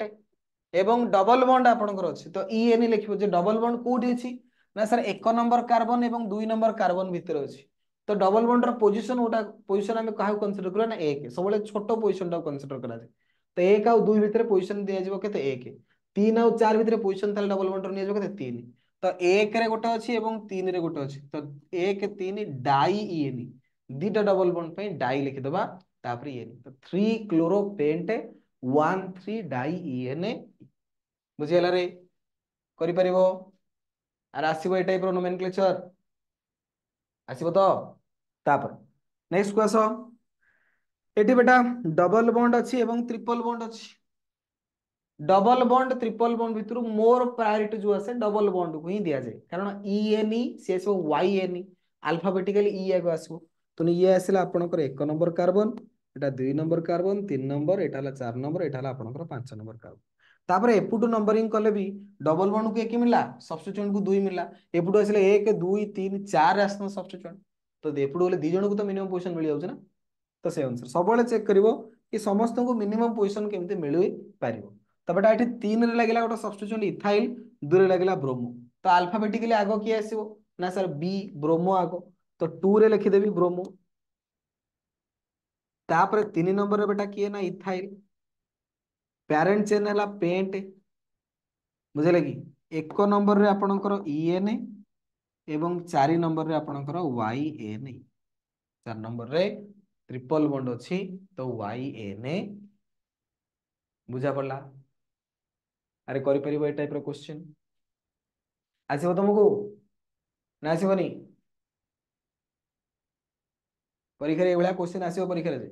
এবং ডবল বন্ড আপনার অছে তো ই এন লিখব যে ডবল বন্ড কোটি অছি না স্যার এক নম্বর কার্বন এবং দুই নম্বর কার্বন ভিতরে অছি তো ডবল বন্ডর পজিশন ওটা পজিশন আমি কাহ কনসিডর করি না এক সবুলে ছোট পজিশনটা কনসিডর করা যায় তো এক আউ দুই ভিতরে পজিশন দিয়া যাব কত এক তিন আউ চার ভিতরে পজিশন তাহলে ডবল বন্ডর নিয়ে যাব কত তিন তো এক রে গোটে অছি এবং তিন রে গোটে অছি তো এক তিন ডাই ইএনি দুইটা ডবল বন্ড পাই ডাই লিখি দেবা তারপরে ইএনি তো three chloro pent one three di ene বুঝিগাল রে পারিবো আর ଆସିବ ଏଇ ଟାଇପ୍ର ନୋମେନକ୍ଲେଚର୍ ଆସିବ ତ ତାପରେ ନେକ୍ସଟକୁ ଆସ ଏଠି ବେଟା ଡବଲ ବଣ୍ଡ ଅଛି ଏବଂ ତ୍ରିପଲ ବଣ୍ଡ ଅଛି ଡବଲ ବଣ୍ଡ ତ୍ରିପଲ ବଣ୍ଡ ଭିତରୁ ମୋର ପ୍ରାୟୋରିଟି ଯେଉଁ ଆସେ ଡବଲ ବଣ୍ଡକୁ ହିଁ ଦିଆଯାଏ କାରଣ ଇଏନ୍ଇ ସିଏ ଆସିବ ୱାଇଏନ୍ଇ ଆଲଫାବେଟିକାଲି ଇ ଆଗ ଆସିବ ତେଣୁ ଇଏ ଆସିଲା ଆପଣଙ୍କର ଏକ ନମ୍ବର କାର୍ବନ এটা দুই নম্বর কার্বন তিন নম্বর এটা হলো চার নম্বর এটা হলো আপনার পাঁচ নম্বর কার্বন ତାପରେ ଏପଟୁ ନମ୍ବରିଂ କଲେ ବି ଡବଲ ୱାନକୁ ଏକ ମିଳିଲା ସବଷ୍ଟିଚ୍ୟୁଏଣ୍ଟକୁ ଦୁଇ ମିଳିଲା ଏପଟୁ ଆସିଲେ ଏକ ଦୁଇ ତିନି ଚାରି ଆସିଥାନ୍ତା ସବଷ୍ଟିଚ୍ୟୁଏଣ୍ଟ ତ ଏପଟୁ ଗଲେ ଦୁଇ ଜଣକୁ ତ ମିନିମମ୍ ପୋଜିସନ୍ ମିଳିଯାଉଛି ନା ତ ସେ ଅନୁସାରେ ସବୁବେଳେ ଚେକ୍ କରିବ କି ସମସ୍ତଙ୍କୁ ମିନିମମ୍ ପୋଜିସନ୍ କେମିତି ମିଳିପାରିବ ତାପରେ ଏଠି ତିନିରେ ଲାଗିଲା ଗୋଟେ ସବଷ୍ଟିଚ୍ୟୁଏଣ୍ଟ ଇଥାଇଲ୍ ଦୁଇରେ ଲାଗିଲା ବ୍ରୋମୋ ତ ଆଲଫାବେଟିକାଲି ଆଗ କିଏ ଆସିବ ନା ସାର୍ ବି ବ୍ରୋମୋ ଆଗ ତ ଟୁରେ ଲେଖିଦେବି ବ୍ରୋମୋ ତାପରେ ତିନି ନମ୍ବରରେ ବେଟା କିଏ ନା ଇଥାଇଲ୍ ପ୍ୟାରେଣ୍ଟ ଚେନ୍ ହେଲା ପେଣ୍ଟ ବୁଝିଲେ କି ଏକ ନମ୍ବରରେ ଆପଣଙ୍କର ଇଏନ୍ ଏବଂ ଚାରି ନମ୍ବରରେ ଆପଣଙ୍କର ୱାଇ ଏନ୍ ଚାରି ନମ୍ବରରେ ଟ୍ରିପଲ ବଣ୍ଡ ଅଛି ତ ୱାଇ ଏନ୍ ବୁଝା ପଡ଼ିଲା ଆରେ କରିପାରିବ ଏ ଟାଇପ୍ର କ୍ୱେଶ୍ଚିନ୍ ଆସିବ ତମକୁ ନା ଆସିବନି ପରୀକ୍ଷାରେ ଏଇଭଳିଆ କ୍ୱେଶ୍ଚିନ୍ ଆସିବ ପରୀକ୍ଷାରେ ଯେ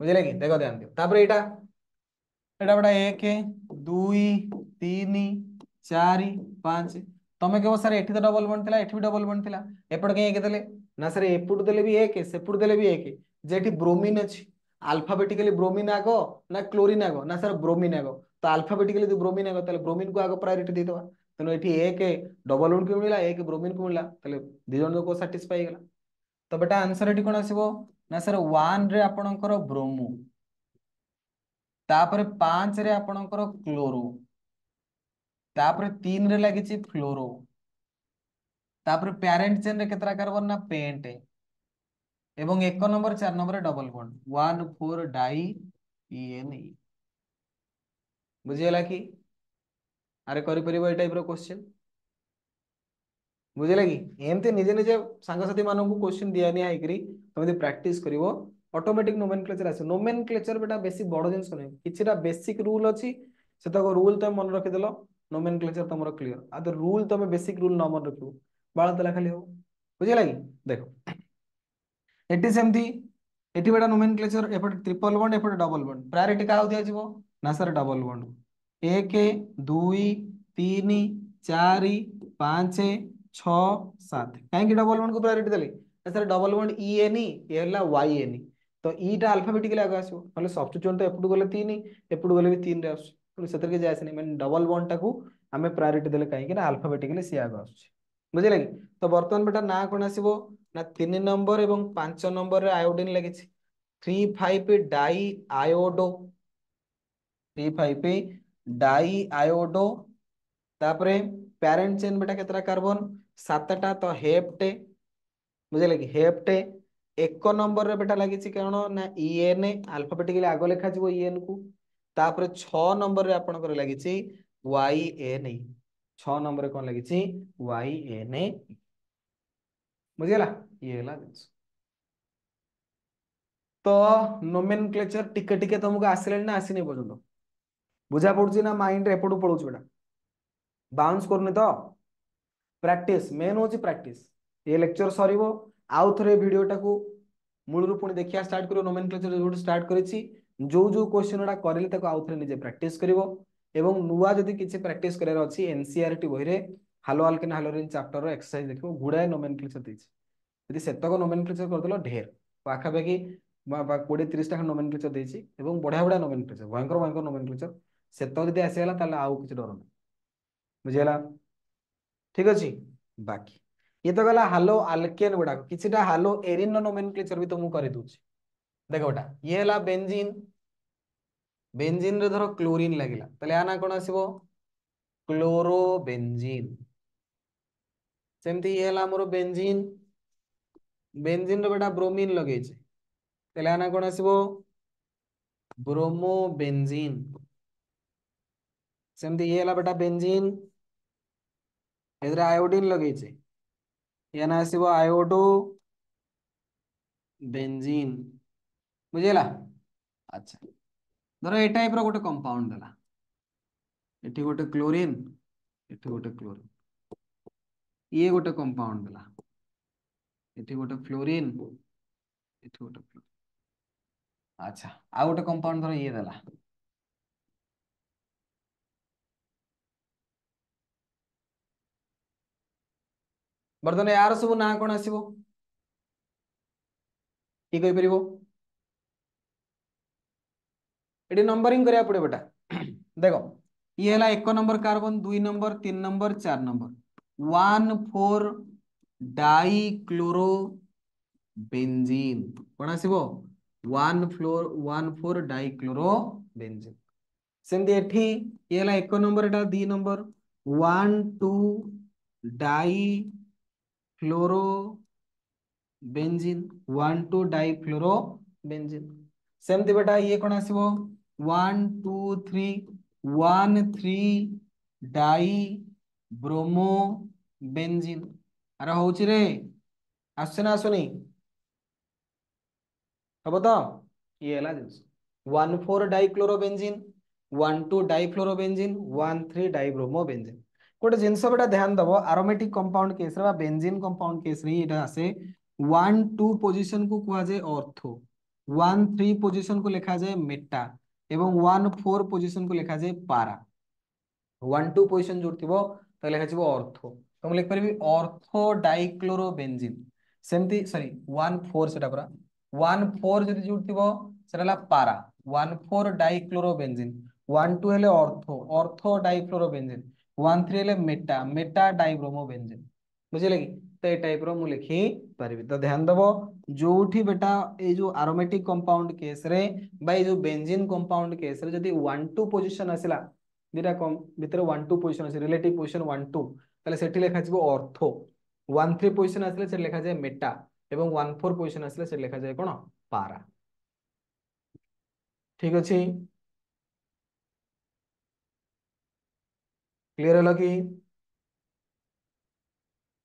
ବୁଝିଲେ କି ଦେଖ ଧ୍ୟାନ ଦିଅ ତାପରେ ଏଇଟା એટવડા એ કે 2 3 4 5 તમે કે સર એઠી તો ડબલ બંડ થલા એઠી બી ડબલ બંડ થલા એ પડ કે કે દેલે ના સર એ પુટ દેલે બી એ કે સે પુટ દેલે બી એ કે જેઠી બ્રોમિન અછી આલ્ફાબેટિકલી બ્રોમિન આગો ના ક્લોરીન આગો ના સર બ્રોમિન આગો તો આલ્ફાબેટિકલી બ્રોમિન આગો તલે બ્રોમિન કો આગો પ્રાયોરિટી દે દો તો એઠી એ કે ડબલ બંડ કી મિલા એક બ્રોમિન કો મિલા તલે દી જણ કો સટીસ્ફાઈ હે ગલા તો બેટા આન્સર એટી કોણ આસibou ના સર 1 રે આપણ કો બ્રોમો ତାପରେ ପାଞ୍ଚରେ ଆପଣଙ୍କର କ୍ଲୋରୋ ତାପରେ ତିନିରେ ଲାଗିଛି ଫ୍ଲୋରୋ ତାପରେ ପ୍ୟାରେଣ୍ଟ ଚେନ୍ରେ କେତେଟା କାର୍ବନ ନା ପେଣ୍ଟ ଏବଂ ଏକ ନମ୍ବର ଚାରି number double bond one four di ene ଇ ବୁଝିଗଲା କି ଆରେ କରିପାରିବ ଏଇ ଟାଇପ୍ର କ୍ୱେଶ୍ଚିନ୍ ବୁଝିଲା କି ଏମିତି ନିଜେ ନିଜେ ସାଙ୍ଗସାଥି ମାନଙ୍କୁ କ୍ୱେଶ୍ଚିନ୍ ଦିଆ ନିଆ ହେଇକରି ତମେ ଯଦି ପ୍ରାକ୍ଟିସ୍ କରିବ অটোমেটিক নোমেনক্লেচার আসে নোমেনক্লেচার এটা বেশি বড় জিনিস নয় কিছুটা বেসিক রুল অছি সেটাকে রুল তুমি মনে রাখিদেল নোমেনক্লেচার তোমার ক্লিয়ার আর তো রুল তুমি বেসিক রুল ন মনে রাখিব বাড় তেলা খালি হব বুঝলে কি দেখো এটি সেমতি এটি বেটা নোমেনক্লেচার এপটে ট্রিপল বন্ড এপটে ডবল বন্ড প্রায়োরিটি কাউ দিয়া যাব না স্যার ডবল বন্ড এক দুই তিন চার পাঁচ 6 সাত কাইকি कि বন্ড बॉन्ड প্রায়োরিটি प्रायोरिटी देले सर বন্ড ই এ নি এ ये ওয়াই এ নি ତ ଇଟା ଆଲଫାବେଟିକାଲି ଆଗ ଆସିବ ନହେଲେ ସବଷ୍ଟିଚ୍ୟୁଏଣ୍ଟ ତ ଏପଟୁ ଗଲେ ତିନି ଏପଟୁ ଗଲେ ବି ତିନିରେ ଆସୁଛି କିନ୍ତୁ ସେଥିରେ କିଛି ଆସିନି ମାନେ ଡବଲ ବଣ୍ଡଟାକୁ ଆମେ ପ୍ରାୟୋରିଟି ଦେଲେ କାହିଁକି ନା ଆଲଫାବେଟିକାଲି ସିଏ ଆଗ ଆସୁଛି ବୁଝିଲା କି ତ ବର୍ତ୍ତମାନ ବେଟା ନାଁ କ'ଣ ଆସିବ ନା ତିନି ନମ୍ବର ଏବଂ ପାଞ୍ଚ ନମ୍ବରରେ ଆୟୋଡିନ୍ ଲାଗିଛି three five di iodo three five di iodo तापर प्यारेंट चेन बेटा केतरा कार्बन सातटा तो हेप्टे बुझे लगे हेप्टे ଏକ ନମ୍ବରରେ ବେଟା ଲାଗିଛି କାରଣ ନା ଇଏନ୍ ଆଲଫାବେଟିକାଲି ଆଗ ଲେଖାଯିବ ଇଏନ୍ କୁ ତାପରେ ଛଅ ନମ୍ବରରେ ଆପଣଙ୍କର ଲାଗିଛି ୱାଇ ଏନ୍ ଛଅ ନମ୍ବରରେ କ'ଣ ଲାଗିଛି ୱାଇ ଏନ୍ ବୁଝିଗଲା ଇଏ ହେଲା ଜିନିଷ ତ ନୋମେନ୍ କ୍ଲେଚର ଟିକେ ଟିକେ ତମକୁ ଆସିଲାଣି ନା ଆସିନି ପର୍ଯ୍ୟନ୍ତ ବୁଝା ପଡୁଛି ନା ମାଇଣ୍ଡରେ ଏପଟୁ ପଳଉଛି ବେଟା ବାଉନ୍ସ କରୁନି ତ ପ୍ରାକ୍ଟିସ୍ ମେନ୍ ହେଉଛି ପ୍ରାକ୍ଟିସ୍ ଏ ଲେକ୍ଚର ସରିବ ଆଉ ଥରେ ଭିଡ଼ିଓଟାକୁ ମୂଳରୁ ପୁଣି ଦେଖିବା ଷ୍ଟାର୍ଟ କରିବ ନୋମେନ୍ କ୍ଲେଚର ଯେଉଁଠୁ ଷ୍ଟାର୍ଟ କରିଛି ଯେଉଁ ଯେଉଁ କ୍ୱେଶ୍ଚିନ୍ ଗୁଡ଼ା କରିଲେ ତାକୁ ଆଉ ଥରେ ନିଜେ ପ୍ରାକ୍ଟିସ୍ କରିବ ଏବଂ ନୂଆ ଯଦି କିଛି ପ୍ରାକ୍ଟିସ୍ କରିବାର ଅଛି ଏନ୍ ସି ଆର୍ ଟି ବହିରେ halo alkane haloarene chapter exercise ଦେଖିବ ଗୁଡ଼ାଏ ନୋମେନ୍ କ୍ଲେଚର ଦେଇଛି ଯଦି ସେତକ ନୋମେନ୍ କ୍ଲେଚର କରିଦେଲ ଢେର ପାଖାପାଖି କୋଡ଼ିଏ ତିରିଶଟା ଖଣ୍ଡ ନୋମେନ୍ କ୍ଲେଚର ଦେଇଛି ଏବଂ ବଢ଼ିଆ ବଢ଼ିଆ ନୋମେନ୍ କ୍ଲେଚର ଭୟଙ୍କର ଭୟଙ୍କର ନୋମେନ୍ କ୍ଲେଚର ସେତକ ଯଦି ଆସିଗଲା ତାହେଲେ ଆଉ କିଛି ଡର ନାହିଁ ବୁଝିଗଲା ଠିକ୍ ଅଛି ବାକି ये तो गला हालो आल्केन गुड़ाक किसी टा हालो एरिन नोमेन नोमेनक्लेचर भी तुमको कर दूसरी देखो बेटा ये है बेंजीन बेंजीन रे धरो क्लोरीन लगिला तले आना कोन आसीबो क्लोरोबेंजीन सेमती ये है हमरो बेंजीन बेंजीन रे बेटा ब्रोमीन लगे लगेछे तले आना कोन आसीबो ब्रोमोबेंजीन सेमती ये है बेटा बेंजीन इधर आयोडीन लगे लगेछे ಏನ ಸಿವ ಐಒಟು ବେଞ୍ଜିନ୍ ବୁଝିଗଲା ଆଚ୍ଛା ଧର ଏ ଟାଇପ୍ର ଗୋଟେ କମ୍ପାଉଣ୍ଡ ଦେଲା ଏଠି ଗୋଟେ କ୍ଲୋରିନ୍ ଏଠି ଗୋଟେ କ୍ଲୋରିନ୍ ଇଏ ଗୋଟେ କମ୍ପାଉଣ୍ଡ ଦେଲା ଏଠି ଗୋଟେ ଫ୍ଲୋରିନ୍ ଏଠି ଗୋଟେ ଆଚ୍ଛା ଆଉ ଗୋଟେ କମ୍ପାଉଣ୍ଡ ଧର ଇଏ ଦେଲା ବର୍ତ୍ତମାନ ଏହାର ସବୁ ନାଁ କ'ଣ ଆସିବ କିଏ କହିପାରିବ ଏଠି ନମ୍ବରିଂ କରିବାକୁ ପଡ଼ିବ ବେଟା ଦେଖ ଇଏ ହେଲା ଏକ ନମ୍ବର କାର୍ବନ ଦୁଇ ନମ୍ବର ତିନି ନମ୍ବର ଚାରି number one four dichloro benzene କ'ଣ ଆସିବ one four one four dichloro benzene ସେମିତି ଏଠି ଇଏ ହେଲା ଏକ ନମ୍ବର ଏଟା ଦୁଇ number one two di fluoro benzene one two di fluoro benzene सेमती बेटा ये कौन आसो one two three one three di bromo benzene आर हूँ रे आसुना आसुनी हम तो ये जिन one four di chloro benzene one two di fluoro benzene one three di bromo benzene गोटे जिन ध्यान दब aromatic compound case benzene compound case आसे वन टू पोजिशन को कह जाए अर्थो वन थ्री पोजिशन को लिखा जाए मेटा एवं वन फोर पोजिशन को लिखा जाए पारा वन टू पोजिशन जो थी तो लिखा जाए अर्थो तो मुझे लिखिपरि अर्थो डाइक्लोरो बेंजिन सेमती सरी वन फोर से वन फोर जो जो थोड़ा para one four dichloro benzene one two हेले ortho ortho dichloro benzene one three हेले मेटा मेटा डाइब्रोमो बेंजेन बुझे कि टाइप तो रो पारि तो ध्यान दब जो बेटा ये जो आरोमेटिक कंपाउंड केस रे जो बेंजीन कंपाउंड केस रे जदि 1 2 पोजीशन आसला दिरा कम भीतर 1 2 पोजीशन আছে रिलेटिव पोजीशन 1 2 তাহলে সেটি লেখা যাবে অর্থ 1 3 পজিশন আসলে সেটা লেখা যায় মেটা এবং 1 4 পজিশন আসলে সেটা লেখা କ୍ଲିୟର ହେଲା କି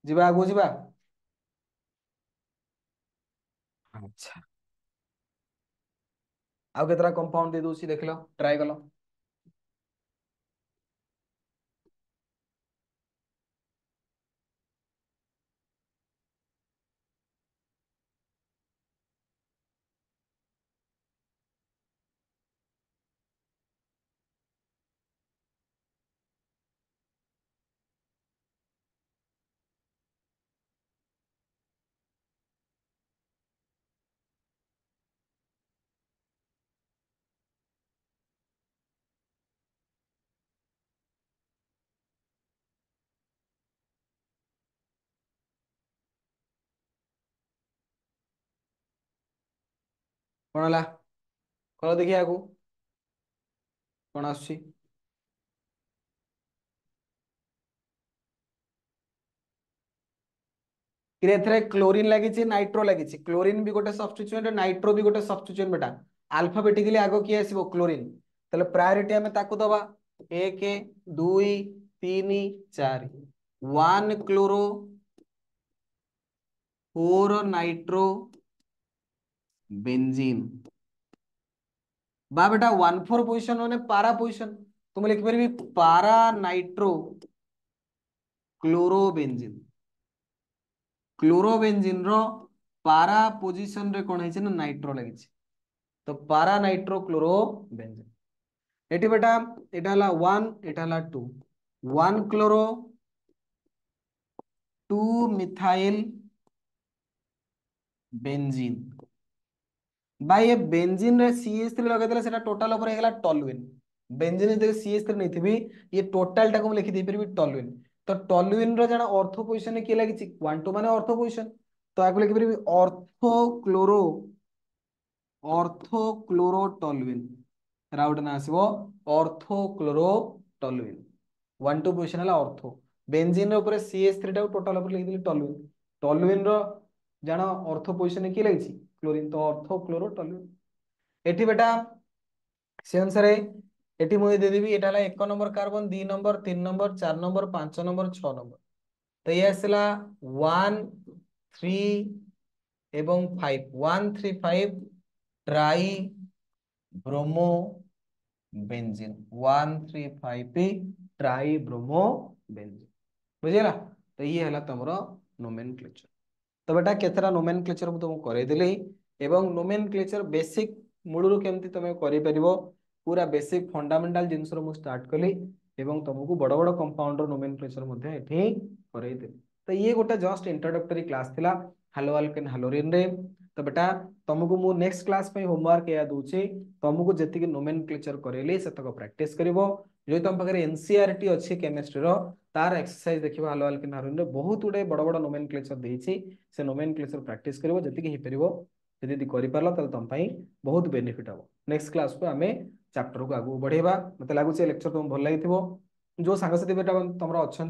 ଯିବା ଆଗକୁ ଯିବା ଆଚ୍ଛା ଆଉ କେତେଟା କମ୍ପାଉଣ୍ଡ ଦେଇ ଦଉଛି ଦେଖିଲ ଟ୍ରାଏ କଲ कौन है खोल देखिए आगे कौन आस क्लोरीन लगी नाइट्रो लगी क्लोरीन भी गोटे सब्स्टिट्यूएंट नाइट्रो भी गोटे सब्स्टिट्यूएंट बेटा आल्फाबेटिकली आगे किए आसो क्लोरीन तेल प्रायोरीटी आम ताक दवा एक दुई तीन चार one chloro four nitro benzene बा बेटा वन फोर पोजिशन मैंने पारा पोजिशन तो मुझे लिखिपर पारा नाइट्रो क्लोरोबेंजीन क्लोरोबेंजीन रो पारा पोजिशन रे कौन है ना नाइट्रो लगी तो पारा नाइट्रो क्लोरोबेंजीन এটি বেটা এটা হল ওয়ান এটা হল two one chloro two methyl benzene ভাই ଏ ବେଞ୍ଜିନ ରେ CH3 ଲଗେଇଦେଲେ ସେଟା ଟୋଟାଲ ଉପରେ ହେଇଗଲା ଟଲୁଇନ ବେଞ୍ଜିନ ଯଦି CH3 ନେଇଥିବି ଇଏ ଟୋଟାଲ ଟାକୁ ମୁଁ ଲେଖି ଦେଇ ପାରିବି ଟଲୁଇନ ତ ଟଲୁଇନ ର ଜାଣ ଅର୍ଥ ପୋଜିସନ କିଏ ଲାଗିଛି କ୍ୱାଣ୍ଟୋ ମାନେ ଅର୍ଥ ପୋଜିସନ ତ ଆକୁ ଲେଖି ପାରିବି ortho chloro ortho chloro toluene ଏରା ଗୋଟେ ନାଁ ଆସିବ ortho chloro toluene one two position ହେଲା ଅର୍ଥୋ ବେଞ୍ଜିନ ର ଉପରେ CH3 ଟାକୁ ଟୋଟାଲ ଉପରେ ଲେଖିଦେଲି ଟଲୁଇନ ଟଲୁଇନ ର ଜାଣ ଅର୍ଥ ପୋଜିସନ କିଏ ଲାଗିଛି क्लोरीन तो अर्थो क्लोरोटोल्यून এটি বেটা সে অনুসারে এটি মুই দিয়ে দিবি এটা হলো এক নম্বর কার্বন দুই নম্বর তিন নম্বর চার নম্বর পাঁচ নম্বর ছ নম্বর তো ইয়ে আসলা ওয়ান থ্রি এবং five one three five tri bromo benzene one three five tri bromo benzene বুঝলা তো ইয়ে হলো তোমার নোমেন ক্লেচর तो बेटा के नोमेन क्लेचर मुझे तुमको करदेली नोमेन क्लेचर बेसिक मूल रू के तुम कर पूरा बेसिक फंडामेटाल जिनस स्टार्ट कली तुमको बड़ बड़ कंपाउंड रोमेन क्लेचर मैं ये तो ये गोटे जस्ट इंट्रोडक्टरी क्लास था हालो आल कैन हालोरीन तो बेटा तुमको मुझ नेक्स्ट क्लास होमवर्क यह दूसरी तुमको जीक नोमेन क्लेचर करेली सेतक प्राक्ट कर जो तुम पाखे एनसीआरटी e अच्छे केमिस्ट्री रार एक्सरसाइज देखा हाल हाल किना बहुत गुड़े बड़ बड़ नोमेन क्लेचर से नोमेन क्लेचर प्राक्ट कर जी पार कर तुम्हें बहुत बेनिफिट हम नेक्स्ट क्लास को आम चैप्टर को आगे बढ़ेगा मत लगुच लेक्चर तुम भल लगी जो सांगसाथी बेटा तुम अच्छा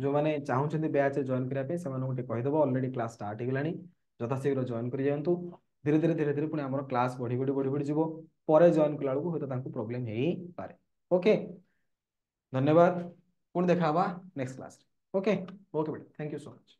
जो मैंने चाहूँ ब्याच जॉन करने से कहीदेव अलरेडी क्लास स्टार्ट होगा यथाशीघ्र जॉइन कर जातु धीरे धीरे धीरे धीरे पुणी आम क्लास बढ़ी बढ़ी बढ़ी बढ़ी जब जॉन कला बेलू हम प्रोब्लेम हो पाए ओके धन्यवाद पुनः देखा नेक्स्ट क्लास ओके ओके बेटा थैंक यू सो मच